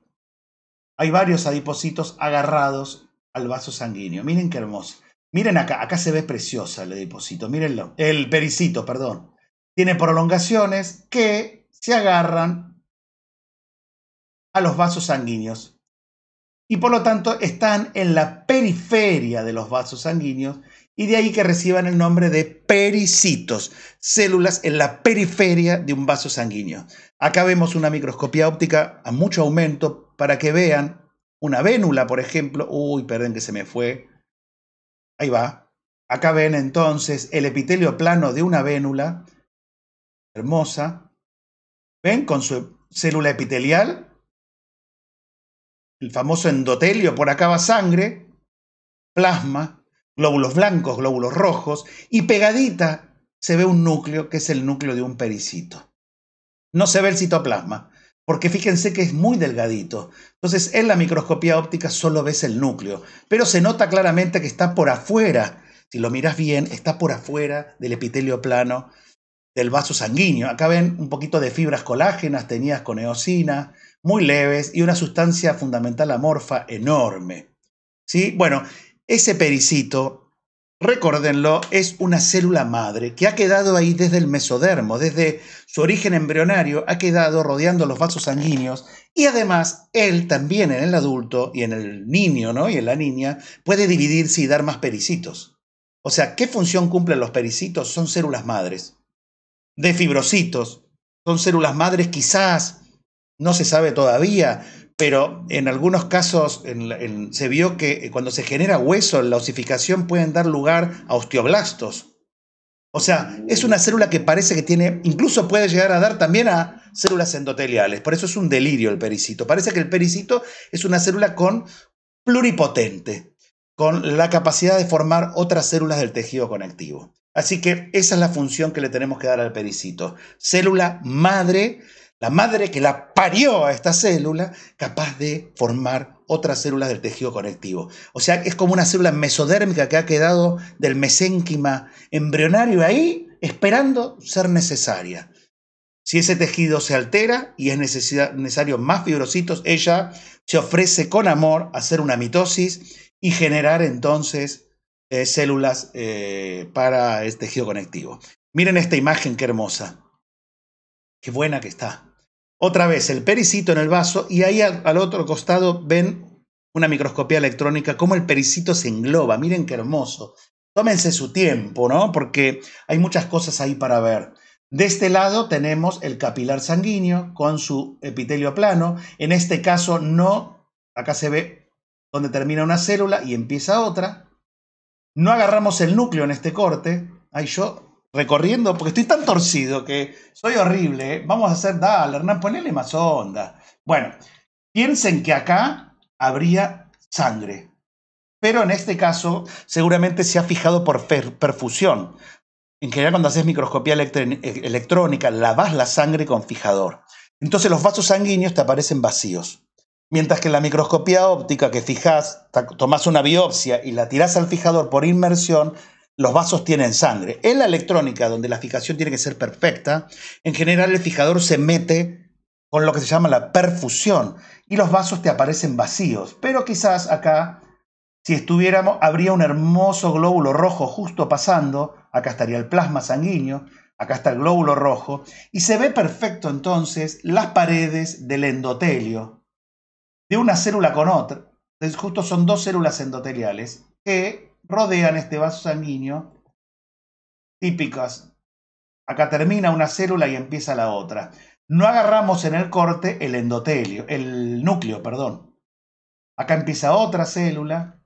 Hay varios adipositos agarrados al vaso sanguíneo. Miren qué hermoso. Miren acá, acá se ve preciosa el adiposito, mírenlo. El pericito, perdón. Tiene prolongaciones que se agarran a los vasos sanguíneos y por lo tanto están en la periferia de los vasos sanguíneos y de ahí que reciban el nombre de pericitos, células en la periferia de un vaso sanguíneo. Acá vemos una microscopía óptica a mucho aumento para que vean una vénula, por ejemplo. Uy, perdón que se me fue. Ahí va. Acá ven entonces el epitelio plano de una vénula, hermosa. ¿Ven? Con su célula epitelial. El famoso endotelio, por acá va sangre, plasma, glóbulos blancos, glóbulos rojos, y pegadita se ve un núcleo que es el núcleo de un pericito. No se ve el citoplasma, porque fíjense que es muy delgadito. Entonces, en la microscopía óptica solo ves el núcleo, pero se nota claramente que está por afuera. Si lo miras bien, está por afuera del epitelio plano del vaso sanguíneo. Acá ven un poquito de fibras colágenas tenidas con eosina, muy leves, y una sustancia fundamental amorfa enorme. ¿Sí? Bueno, ese pericito, recórdenlo, es una célula madre que ha quedado ahí desde el mesodermo, desde su origen embrionario, ha quedado rodeando los vasos sanguíneos y además él también en el adulto y en el niño ¿no? y en la niña puede dividirse y dar más pericitos. O sea, ¿qué función cumplen los pericitos? Son células madres. De fibrocitos, son células madres quizás, no se sabe todavía, pero en algunos casos se vio que eh, cuando se genera hueso, la osificación pueden dar lugar a osteoblastos. O sea, es una célula que parece que tiene, incluso puede llegar a dar también a células endoteliales. Por eso es un delirio el pericito. Parece que el pericito es una célula con pluripotente, con la capacidad de formar otras células del tejido conectivo. Así que esa es la función que le tenemos que dar al pericito. Célula madre la madre que la parió a esta célula, capaz de formar otras células del tejido conectivo. O sea, es como una célula mesodérmica que ha quedado del mesénquima embrionario ahí, esperando ser necesaria. Si ese tejido se altera y es necesario más fibrocitos, ella se ofrece con amor a hacer una mitosis y generar entonces eh, células eh, para el tejido conectivo. Miren esta imagen, qué hermosa. Qué buena que está. Otra vez el pericito en el vaso y ahí al, otro costado ven una microscopía electrónica, cómo el pericito se engloba. Miren qué hermoso. Tómense su tiempo, ¿no? Porque hay muchas cosas ahí para ver. De este lado tenemos el capilar sanguíneo con su epitelio plano. En este caso no, acá se ve donde termina una célula y empieza otra. No agarramos el núcleo en este corte. Ahí yo recorriendo, porque estoy tan torcido que soy horrible. ¿eh? Vamos a hacer, dale, Hernán, ponele más onda. Bueno, piensen que acá habría sangre, pero en este caso seguramente se ha fijado por perfusión. En general, cuando haces microscopía electrónica, lavas la sangre con fijador. Entonces los vasos sanguíneos te aparecen vacíos. Mientras que en la microscopía óptica que fijas, tomas una biopsia y la tirás al fijador por inmersión, los vasos tienen sangre. En la electrónica, donde la fijación tiene que ser perfecta, en general el fijador se mete con lo que se llama la perfusión y los vasos te aparecen vacíos. Pero quizás acá, si estuviéramos, habría un hermoso glóbulo rojo justo pasando, acá estaría el plasma sanguíneo, acá está el glóbulo rojo, y se ve perfecto entonces las paredes del endotelio, de una célula con otra. justo son dos células endoteliales que rodean este vaso sanguíneo, típicas. Acá termina una célula y empieza la otra. No agarramos en el corte el endotelio, el núcleo, perdón. Acá empieza otra célula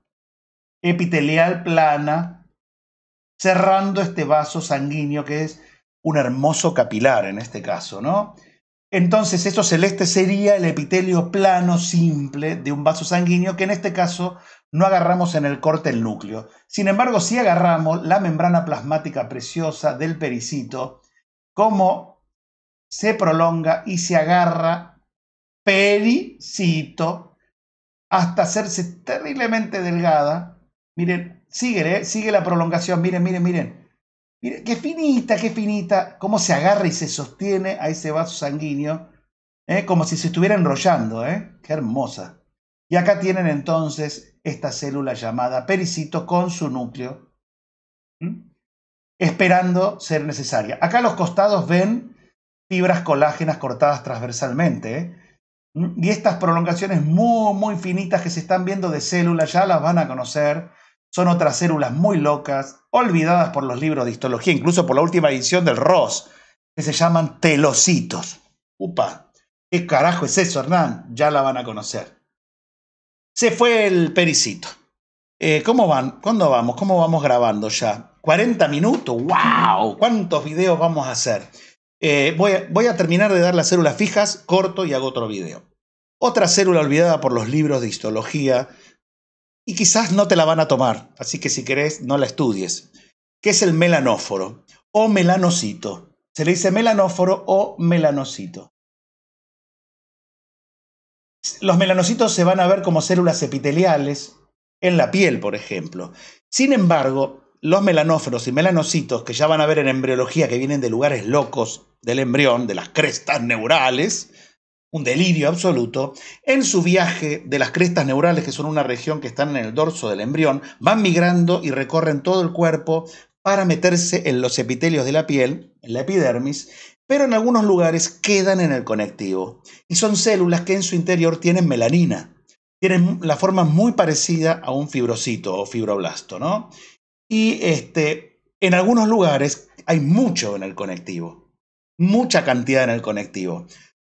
epitelial plana, cerrando este vaso sanguíneo que es un hermoso capilar en este caso, ¿no? Entonces, eso celeste sería el epitelio plano simple de un vaso sanguíneo, que en este caso no agarramos en el corte el núcleo. Sin embargo, si agarramos la membrana plasmática preciosa del pericito, cómo se prolonga y se agarra pericito hasta hacerse terriblemente delgada. Miren, sigue, ¿eh? sigue la prolongación. Miren, miren, miren. Miren, qué finita, qué finita, cómo se agarra y se sostiene a ese vaso sanguíneo, ¿eh? como si se estuviera enrollando. ¿eh? Qué hermosa. Y acá tienen entonces esta célula llamada pericito con su núcleo, esperando ser necesaria. Acá a los costados ven fibras colágenas cortadas transversalmente. ¿eh? Y estas prolongaciones muy, muy finitas que se están viendo de células, ya las van a conocer. Son otras células muy locas, olvidadas por los libros de histología, incluso por la última edición del Ross que se llaman telocitos. Upa, ¿qué carajo es eso, Hernán? Ya la van a conocer. Se fue el pericito. Eh, ¿Cómo van? ¿Cuándo vamos? ¿Cómo vamos grabando ya? 40 minutos, wow, ¿cuántos videos vamos a hacer? Eh, voy, a, voy, a, terminar de dar las células fijas, corto y hago otro video. Otra célula olvidada por los libros de histología y quizás no te la van a tomar, así que si querés no la estudies, ¿Qué es el melanóforo o melanocito. Se le dice melanóforo o melanocito. Los melanocitos se van a ver como células epiteliales en la piel, por ejemplo. Sin embargo, los melanóferos y melanocitos, que ya van a ver en embriología que vienen de lugares locos del embrión, de las crestas neurales, un delirio absoluto, en su viaje de las crestas neurales, que son una región que están en el dorso del embrión, van migrando y recorren todo el cuerpo para meterse en los epitelios de la piel, en la epidermis, pero en algunos lugares quedan en el conectivo y son células que en su interior tienen melanina. Tienen la forma muy parecida a un fibrocito o fibroblasto, ¿no? Y este, en algunos lugares hay mucho en el conectivo, mucha cantidad en el conectivo.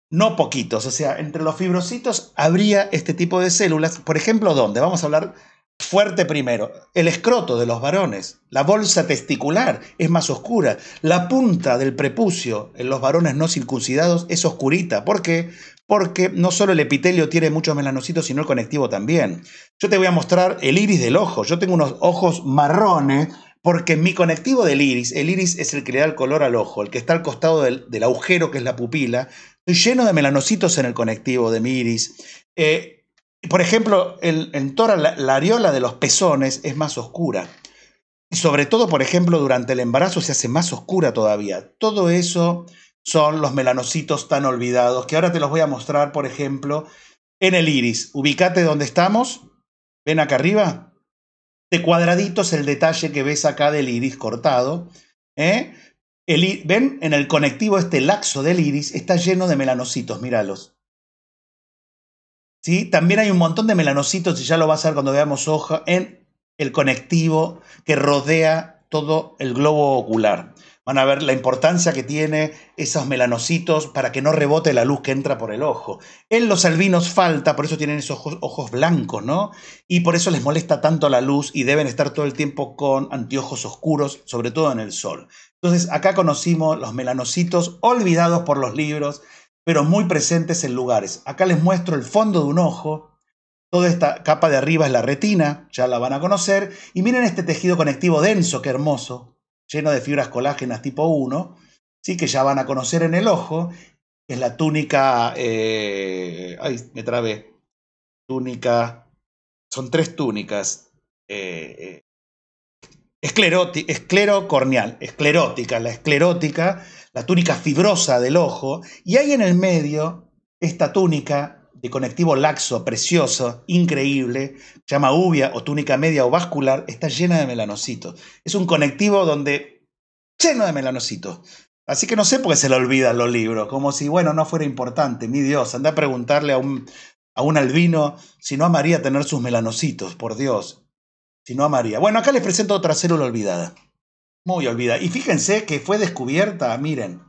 No poquitos, o sea, entre los fibrocitos habría este tipo de células, por ejemplo, ¿dónde? Vamos a hablar fuerte primero. El escroto de los varones, la bolsa testicular es más oscura, la punta del prepucio en los varones no circuncidados es oscurita. ¿Por qué? Porque no solo el epitelio tiene muchos melanocitos, sino el conectivo también. Yo te voy a mostrar el iris del ojo. Yo tengo unos ojos marrones porque mi conectivo del iris, el iris es el que le da el color al ojo, el que está al costado del, agujero que es la pupila, estoy lleno de melanocitos en el conectivo de mi iris. Eh, por ejemplo, el, en la, areola de los pezones es más oscura. Y sobre todo, por ejemplo, durante el embarazo se hace más oscura todavía. Todo eso son los melanocitos tan olvidados, que ahora te los voy a mostrar, por ejemplo, en el iris. Ubicate donde estamos. Ven acá arriba. De cuadradito es el detalle que ves acá del iris cortado. ¿eh? ven, en el conectivo este laxo del iris está lleno de melanocitos, míralos. También hay un montón de melanocitos, y ya lo vas a ver cuando veamos hoja, en el conectivo que rodea todo el globo ocular. Van a ver la importancia que tiene esos melanocitos para que no rebote la luz que entra por el ojo. En los albinos falta, por eso tienen esos ojos, ojos blancos, ¿no? Y por eso les molesta tanto la luz y deben estar todo el tiempo con anteojos oscuros, sobre todo en el sol. Entonces acá conocimos los melanocitos olvidados por los libros, pero muy presentes en lugares. Acá les muestro el fondo de un ojo, toda esta capa de arriba es la retina, ya la van a conocer, y miren este tejido conectivo denso, qué hermoso, lleno de fibras colágenas tipo 1, sí que ya van a conocer en el ojo, es la túnica, eh, ay, me trabé, túnica, son tres túnicas, eh, eh, esclerocorneal, esclerótica, la esclerótica la túnica fibrosa del ojo, y hay en el medio esta túnica de conectivo laxo, precioso, increíble, llama uvia o túnica media o vascular, está llena de melanocitos. Es un conectivo donde lleno de melanocitos. Así que no sé por qué se le olvidan los libros, como si, bueno, no fuera importante, mi Dios, anda a preguntarle a un, a un albino si no amaría tener sus melanocitos, por Dios, si no amaría. Bueno, acá les presento otra célula olvidada. Muy olvidada. Y fíjense que fue descubierta, miren,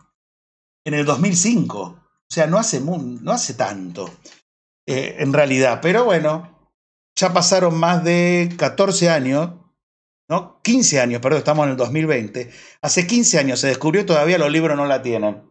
en el 2005. O sea, no hace, no hace tanto, eh, en realidad. Pero bueno, ya pasaron más de 14 años, ¿no? 15 años, perdón, estamos en el 2020. Hace 15 años se descubrió, todavía los libros no la tienen.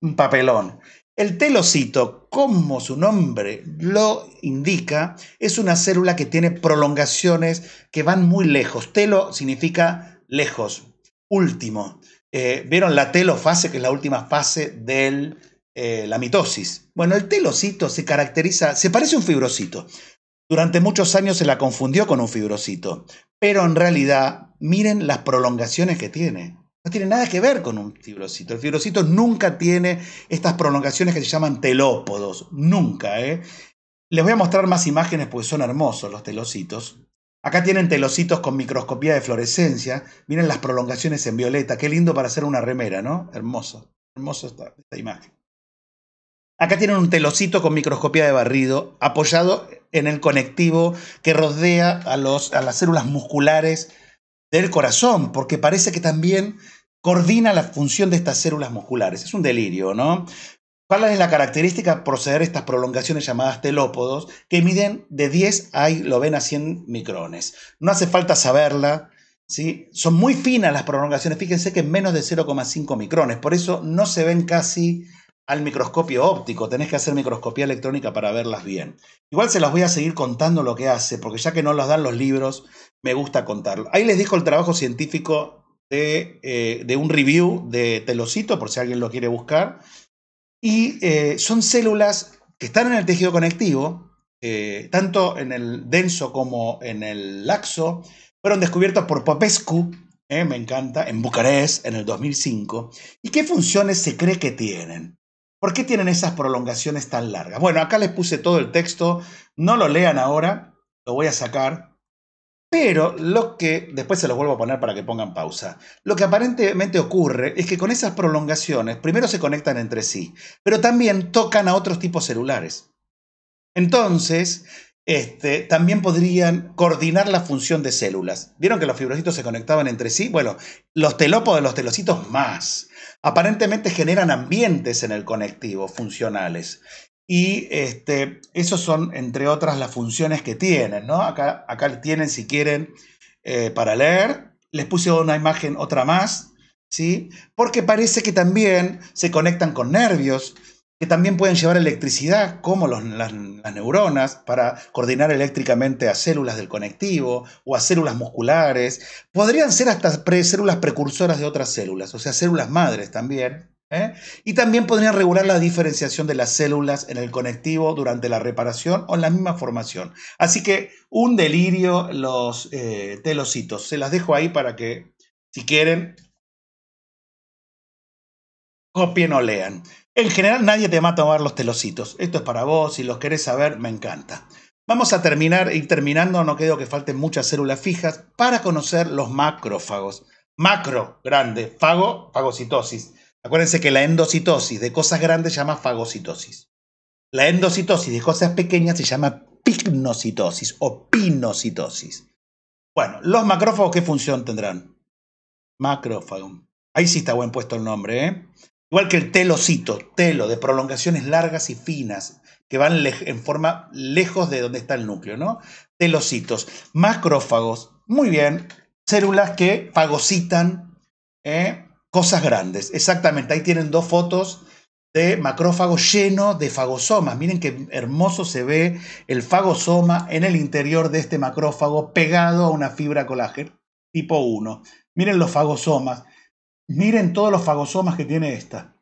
Un papelón. El telocito, como su nombre lo indica, es una célula que tiene prolongaciones que van muy lejos. Telo significa lejos. Último, eh, vieron la telofase, que es la última fase de eh, la mitosis. Bueno, el telocito se caracteriza, se parece a un fibrocito. Durante muchos años se la confundió con un fibrocito, pero en realidad miren las prolongaciones que tiene. No tiene nada que ver con un fibrocito. El fibrocito nunca tiene estas prolongaciones que se llaman telópodos. Nunca, ¿eh? Les voy a mostrar más imágenes porque son hermosos los telocitos. Acá tienen telocitos con microscopía de fluorescencia. Miren las prolongaciones en violeta. Qué lindo para hacer una remera, ¿no? Hermoso. Hermoso esta, imagen. Acá tienen un telocito con microscopía de barrido apoyado en el conectivo que rodea a, a las células musculares del corazón, porque parece que también coordina la función de estas células musculares. Es un delirio, ¿no? ¿Cuál es la característica proceder estas prolongaciones llamadas telópodos que miden de 10 a ven a 100 micrones? No hace falta saberla, ¿sí? son muy finas las prolongaciones, fíjense que menos de 0,5 micrones, por eso no se ven casi al microscopio óptico, tenés que hacer microscopía electrónica para verlas bien. Igual se las voy a seguir contando lo que hace, porque ya que no los dan los libros, me gusta contarlo. Ahí les dejo el trabajo científico de, eh, de un review de Telocito, por si alguien lo quiere buscar. Y eh, son células que están en el tejido conectivo, eh, tanto en el denso como en el laxo, fueron descubiertas por Popescu, eh, me encanta, en Bucarest en el 2005. ¿Y qué funciones se cree que tienen? ¿Por qué tienen esas prolongaciones tan largas? Bueno, acá les puse todo el texto, no lo lean ahora, lo voy a sacar, pero lo que, después se los vuelvo a poner para que pongan pausa, lo que aparentemente ocurre es que con esas prolongaciones, primero se conectan entre sí, pero también tocan a otros tipos celulares. Entonces, este, también podrían coordinar la función de células. ¿Vieron que los fibrocitos se conectaban entre sí? Bueno, los telópodos de los telocitos más. Aparentemente generan ambientes en el conectivo funcionales. Y este, esos son, entre otras, las funciones que tienen, ¿no? Acá, acá tienen, si quieren, eh, para leer. Les puse una imagen, otra más, ¿sí? Porque parece que también se conectan con nervios, que también pueden llevar electricidad, como las, neuronas, para coordinar eléctricamente a células del conectivo o a células musculares. Podrían ser hasta células precursoras de otras células, o sea, células madres también. ¿eh? Y también podrían regular la diferenciación de las células en el conectivo durante la reparación o en la misma formación. Así que un delirio los telocitos. Eh, Se las dejo ahí para que, si quieren, copien o lean. En general nadie te mata a tomar los telocitos. Esto es para vos, si los querés saber, me encanta. Vamos a terminar, y terminando, no creo que falten muchas células fijas, para conocer los macrófagos. Macro, grande, fago, fagocitosis Acuérdense que la endocitosis de cosas grandes se llama fagocitosis. La endocitosis de cosas pequeñas se llama pignocitosis o pinocitosis. Bueno, los macrófagos, ¿qué función tendrán? Macrófago. Ahí sí está buen puesto el nombre, ¿eh? Igual que el telocito, telo, de prolongaciones largas y finas, que van en forma lejos de donde está el núcleo, ¿no? Telocitos, macrófagos, muy bien, células que fagocitan ¿eh? cosas grandes. Exactamente, ahí tienen dos fotos de macrófago lleno de fagosomas. Miren qué hermoso se ve el fagosoma en el interior de este macrófago pegado a una fibra colágeno tipo 1. Miren los fagosomas. Miren todos los fagosomas que tiene esta.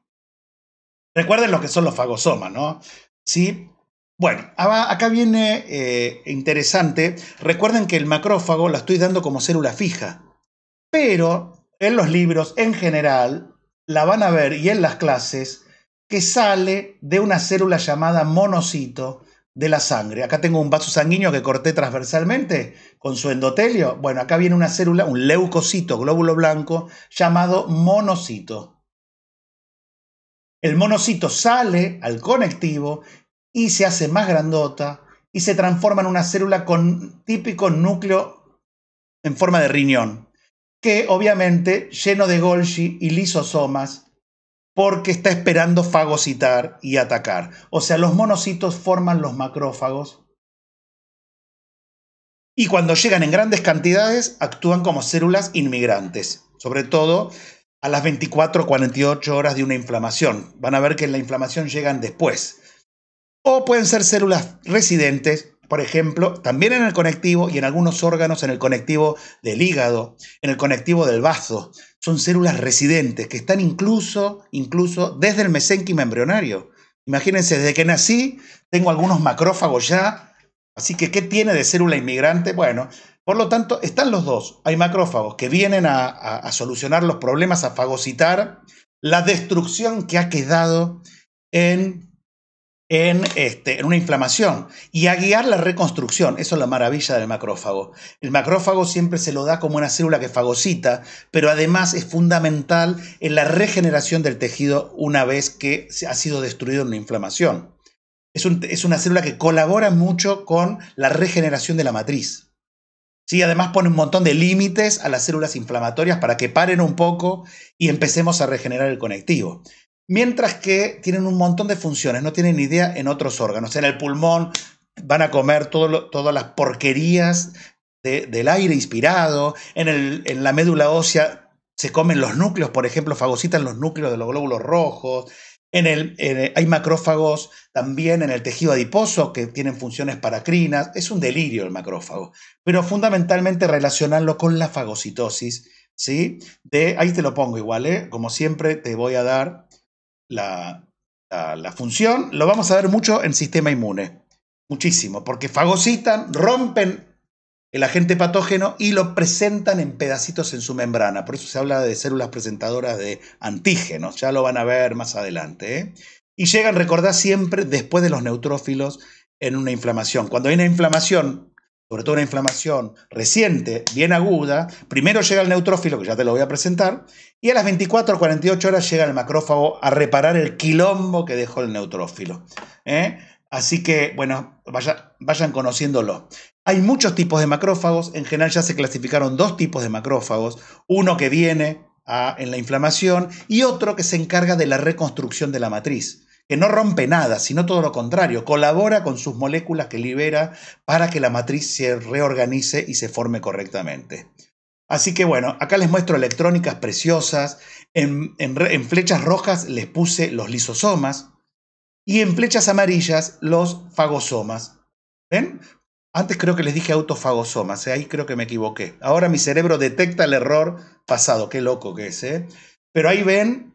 Recuerden lo que son los fagosomas, ¿no? Sí. Bueno, acá viene eh, interesante. Recuerden que el macrófago la estoy dando como célula fija, pero en los libros en general, la van a ver y en las clases, que sale de una célula llamada monocito de la sangre. Acá tengo un vaso sanguíneo que corté transversalmente con su endotelio. Bueno, acá viene una célula, un leucocito, glóbulo blanco, llamado monocito. El monocito sale al conectivo y se hace más grandota y se transforma en una célula con típico núcleo en forma de riñón que obviamente lleno de Golgi y lisosomas, porque está esperando fagocitar y atacar. O sea, los monocitos forman los macrófagos y cuando llegan en grandes cantidades actúan como células inmigrantes, sobre todo a las 24 48 horas de una inflamación. Van a ver que en la inflamación llegan después. O pueden ser células residentes por ejemplo, también en el conectivo y en algunos órganos, en el conectivo del hígado, en el conectivo del vaso. Son células residentes que están incluso, incluso desde el mesénquima embrionario. Imagínense, desde que nací tengo algunos macrófagos ya, así que ¿qué tiene de célula inmigrante? Bueno, por lo tanto, están los dos. Hay macrófagos que vienen a solucionar los problemas, a fagocitar la destrucción que ha quedado en este, en, una inflamación y a guiar la reconstrucción. Eso es la maravilla del macrófago. El macrófago siempre se lo da como una célula que fagocita, pero además es fundamental en la regeneración del tejido una vez que ha sido destruido en una inflamación. Es, es una célula que colabora mucho con la regeneración de la matriz. Sí, además pone un montón de límites a las células inflamatorias para que paren un poco y empecemos a regenerar el conectivo. Mientras que tienen un montón de funciones, no tienen ni idea en otros órganos. En el pulmón van a comer todo todas las porquerías del aire inspirado, en, el, en la médula ósea se comen los núcleos, por ejemplo, fagocitan los núcleos de los glóbulos rojos, hay macrófagos también en el tejido adiposo que tienen funciones paracrinas. Es un delirio el macrófago. Pero fundamentalmente relacionarlo con la fagocitosis. ¿sí? De, ahí te lo pongo igual, ¿eh? como siempre te voy a dar la, función, lo vamos a ver mucho en sistema inmune. Muchísimo, porque fagocitan, rompen el agente patógeno y lo presentan en pedacitos en su membrana. Por eso se habla de células presentadoras de antígenos, ya lo van a ver más adelante. ¿eh? Y llegan, recordad siempre, después de los neutrófilos en una inflamación. Cuando hay una inflamación sobre todo una inflamación reciente, bien aguda, primero llega el neutrófilo, que ya te lo voy a presentar, y a las 24 o 48 horas llega el macrófago a reparar el quilombo que dejó el neutrófilo. ¿eh? Así que, bueno, vayan conociéndolo. Hay muchos tipos de macrófagos, en general ya se clasificaron dos tipos de macrófagos, uno que viene ah, en la inflamación y otro que se encarga de la reconstrucción de la matriz que no rompe nada, sino todo lo contrario, colabora con sus moléculas que libera para que la matriz se reorganice y se forme correctamente. Así que bueno, acá les muestro electrónicas preciosas, en, flechas rojas les puse los lisosomas y en flechas amarillas los fagosomas. ¿Ven? Antes creo que les dije autofagosomas, ¿eh? ahí creo que me equivoqué. Ahora mi cerebro detecta el error pasado, qué loco que es. ¿eh? Pero ahí ven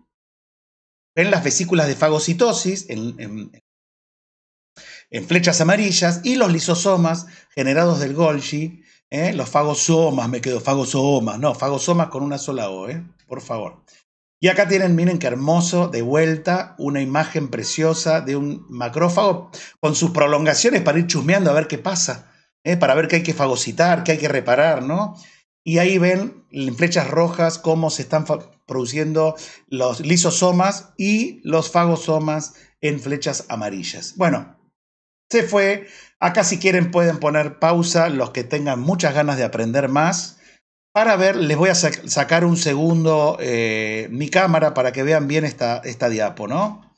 en las vesículas de fagocitosis, en, flechas amarillas, y los lisosomas generados del Golgi, ¿eh? los fagosomas, me quedo fagosomas, no, fagosomas con una sola O, ¿eh? por favor. Y acá tienen, miren qué hermoso, de vuelta, una imagen preciosa de un macrófago con sus prolongaciones para ir chusmeando a ver qué pasa, ¿eh? para ver qué hay que fagocitar, qué hay que reparar, ¿no? y ahí ven en flechas rojas cómo se están produciendo los lisosomas y los fagosomas en flechas amarillas. Bueno, se fue. Acá si quieren pueden poner pausa los que tengan muchas ganas de aprender más. Para ver, les voy a sacar un segundo eh, mi cámara para que vean bien esta, esta diapo, ¿no?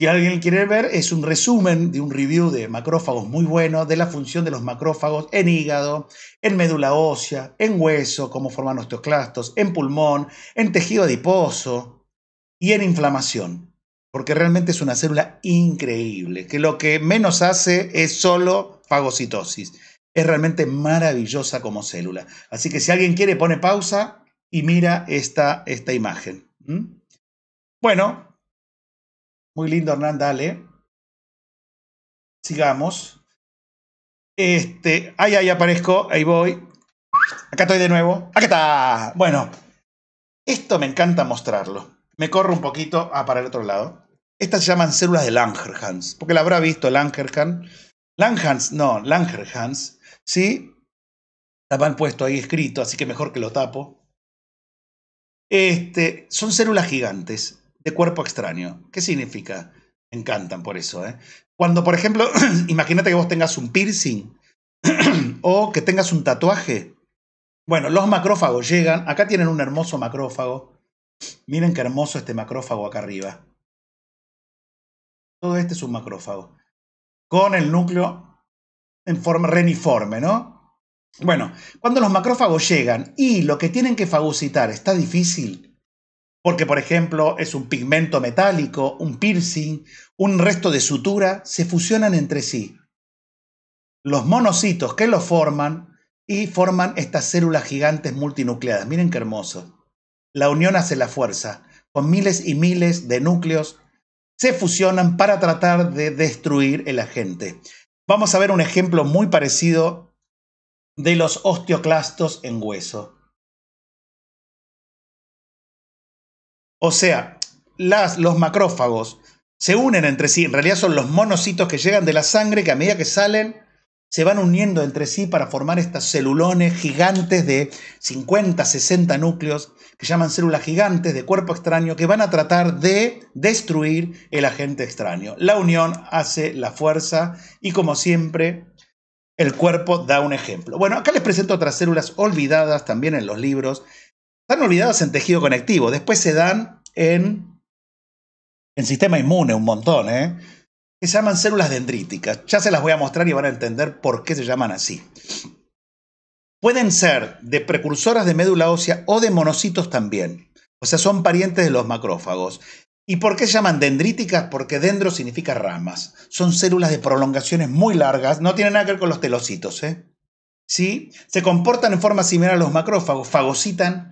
Si alguien quiere ver, es un resumen de un review de macrófagos muy bueno, de la función de los macrófagos en hígado, en médula ósea, en hueso, cómo forman osteoclastos, en pulmón, en tejido adiposo y en inflamación. Porque realmente es una célula increíble, que lo que menos hace es solo fagocitosis. Es realmente maravillosa como célula. Así que si alguien quiere, pone pausa y mira esta, esta imagen. Bueno, muy lindo, Hernán, dale. Sigamos. Este, ahí, ahí aparezco, ahí voy. Acá estoy de nuevo. Acá está. Bueno, esto me encanta mostrarlo. Me corro un poquito ah, para el otro lado. Estas se llaman células de Langerhans, porque la habrá visto Langerhans. Langerhans, no, Langerhans, ¿sí? La han puesto ahí escrito, así que mejor que lo tapo. Este, son células gigantes de cuerpo extraño. ¿Qué significa? encantan por eso. ¿eh? Cuando, por ejemplo, imagínate que vos tengas un piercing o que tengas un tatuaje. Bueno, los macrófagos llegan. Acá tienen un hermoso macrófago. Miren qué hermoso este macrófago acá arriba. Todo este es un macrófago. Con el núcleo en forma reniforme, ¿no? Bueno, cuando los macrófagos llegan y lo que tienen que fagocitar está difícil, porque por ejemplo es un pigmento metálico, un piercing, un resto de sutura, se fusionan entre sí. Los monocitos que lo forman y forman estas células gigantes multinucleadas. Miren qué hermoso. La unión hace la fuerza. Con miles y miles de núcleos se fusionan para tratar de destruir el agente. Vamos a ver un ejemplo muy parecido de los osteoclastos en hueso. O sea, las, los macrófagos se unen entre sí. En realidad son los monocitos que llegan de la sangre que a medida que salen se van uniendo entre sí para formar estas celulones gigantes de 50, 60 núcleos que llaman células gigantes de cuerpo extraño que van a tratar de destruir el agente extraño. La unión hace la fuerza y como siempre el cuerpo da un ejemplo. Bueno, acá les presento otras células olvidadas también en los libros están olvidadas en tejido conectivo, después se dan en, el sistema inmune un montón, ¿eh? que se llaman células dendríticas. Ya se las voy a mostrar y van a entender por qué se llaman así. Pueden ser de precursoras de médula ósea o de monocitos también. O sea, son parientes de los macrófagos. ¿Y por qué se llaman dendríticas? Porque dendro significa ramas. Son células de prolongaciones muy largas, no tienen nada que ver con los telocitos. ¿eh? ¿Sí? Se comportan en forma similar a los macrófagos, fagocitan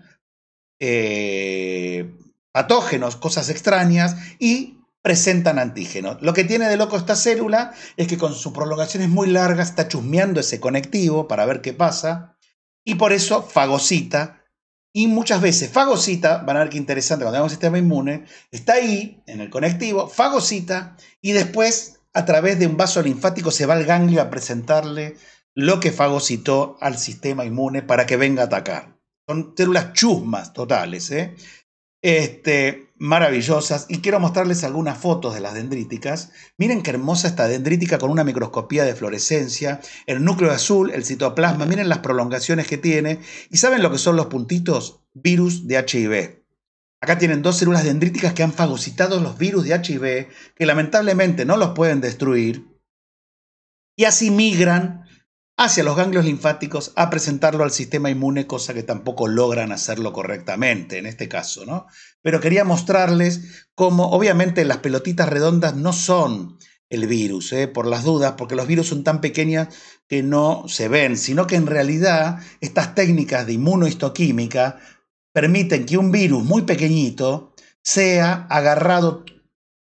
eh, patógenos, cosas extrañas y presentan antígenos. Lo que tiene de loco esta célula es que con sus prolongaciones muy largas está chusmeando ese conectivo para ver qué pasa y por eso fagocita y muchas veces fagocita, van a ver qué interesante cuando tenemos un sistema inmune, está ahí en el conectivo, fagocita y después a través de un vaso linfático se va al ganglio a presentarle lo que fagocitó al sistema inmune para que venga a atacar. Son células chusmas totales, ¿eh? este, maravillosas. Y quiero mostrarles algunas fotos de las dendríticas. Miren qué hermosa esta dendrítica con una microscopía de fluorescencia, el núcleo azul, el citoplasma, miren las prolongaciones que tiene. ¿Y saben lo que son los puntitos? Virus de HIV. Acá tienen dos células dendríticas que han fagocitado los virus de HIV, que lamentablemente no los pueden destruir, y así migran hacia los ganglios linfáticos a presentarlo al sistema inmune, cosa que tampoco logran hacerlo correctamente en este caso, ¿no? Pero quería mostrarles cómo, obviamente, las pelotitas redondas no son el virus, ¿eh? por las dudas, porque los virus son tan pequeñas que no se ven, sino que en realidad estas técnicas de inmunohistoquímica permiten que un virus muy pequeñito sea agarrado,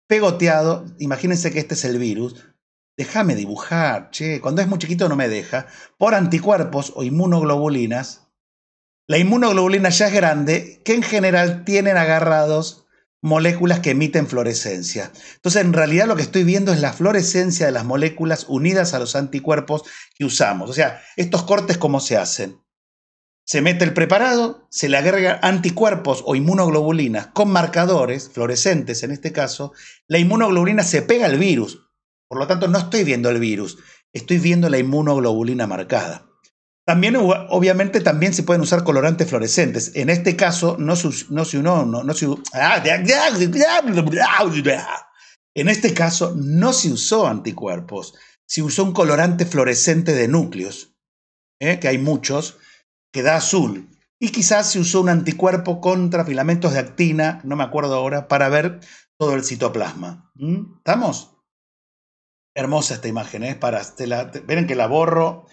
pegoteado, imagínense que este es el virus, Déjame dibujar, che. Cuando es muy chiquito no me deja. Por anticuerpos o inmunoglobulinas. La inmunoglobulina ya es grande, que en general tienen agarrados moléculas que emiten fluorescencia. Entonces, en realidad lo que estoy viendo es la fluorescencia de las moléculas unidas a los anticuerpos que usamos. O sea, estos cortes, ¿cómo se hacen? Se mete el preparado, se le agrega anticuerpos o inmunoglobulinas con marcadores, fluorescentes en este caso, la inmunoglobulina se pega al virus, por lo tanto, no estoy viendo el virus, estoy viendo la inmunoglobulina marcada. También, obviamente, también se pueden usar colorantes fluorescentes. En este caso, no se, no se, no, en este caso, no se usó anticuerpos, se usó un colorante fluorescente de núcleos, eh, que hay muchos, que da azul. Y quizás se usó un anticuerpo contra filamentos de actina, no me acuerdo ahora, para ver todo el citoplasma. ¿Mm? ¿Estamos? Hermosa esta imagen, ¿eh? Para, ven que la borro.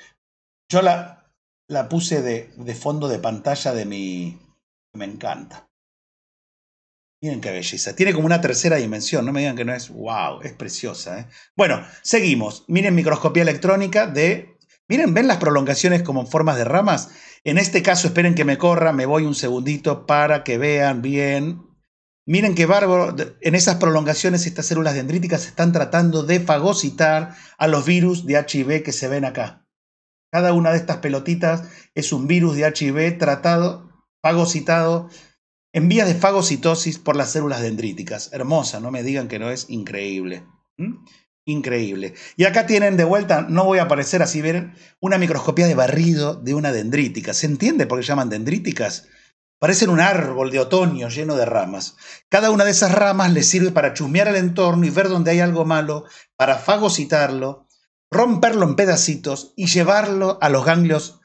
Yo la, la puse de, de, fondo de pantalla de mi... Me encanta. Miren qué belleza. Tiene como una tercera dimensión, no me digan que no es... ¡Wow! Es preciosa. ¿eh? Bueno, seguimos. Miren microscopía electrónica de... Miren, ven las prolongaciones como en formas de ramas. En este caso, esperen que me corra, me voy un segundito para que vean bien Miren qué bárbaro, en esas prolongaciones estas células dendríticas están tratando de fagocitar a los virus de HIV que se ven acá. Cada una de estas pelotitas es un virus de HIV tratado, fagocitado, en vías de fagocitosis por las células dendríticas. Hermosa, no me digan que no es increíble. Increíble. Y acá tienen de vuelta, no voy a aparecer así, miren una microscopía de barrido de una dendrítica. ¿Se entiende por qué llaman dendríticas? Parecen un árbol de otoño lleno de ramas. Cada una de esas ramas les sirve para chusmear el entorno y ver dónde hay algo malo, para fagocitarlo, romperlo en pedacitos y llevarlo a los ganglios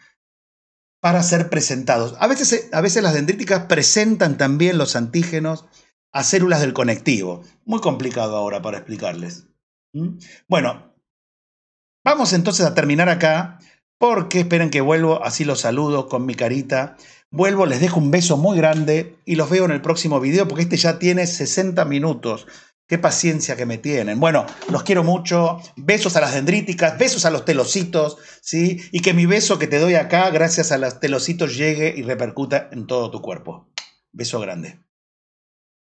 para ser presentados. A veces, eh, a veces las dendríticas presentan también los antígenos a células del conectivo. Muy complicado ahora para explicarles. ¿Mm? Bueno, vamos entonces a terminar acá porque esperen que vuelvo, así los saludo con mi carita Vuelvo, les dejo un beso muy grande y los veo en el próximo video porque este ya tiene 60 minutos. Qué paciencia que me tienen. Bueno, los quiero mucho. Besos a las dendríticas, besos a los telocitos, ¿sí? Y que mi beso que te doy acá, gracias a los telocitos, llegue y repercuta en todo tu cuerpo. Beso grande.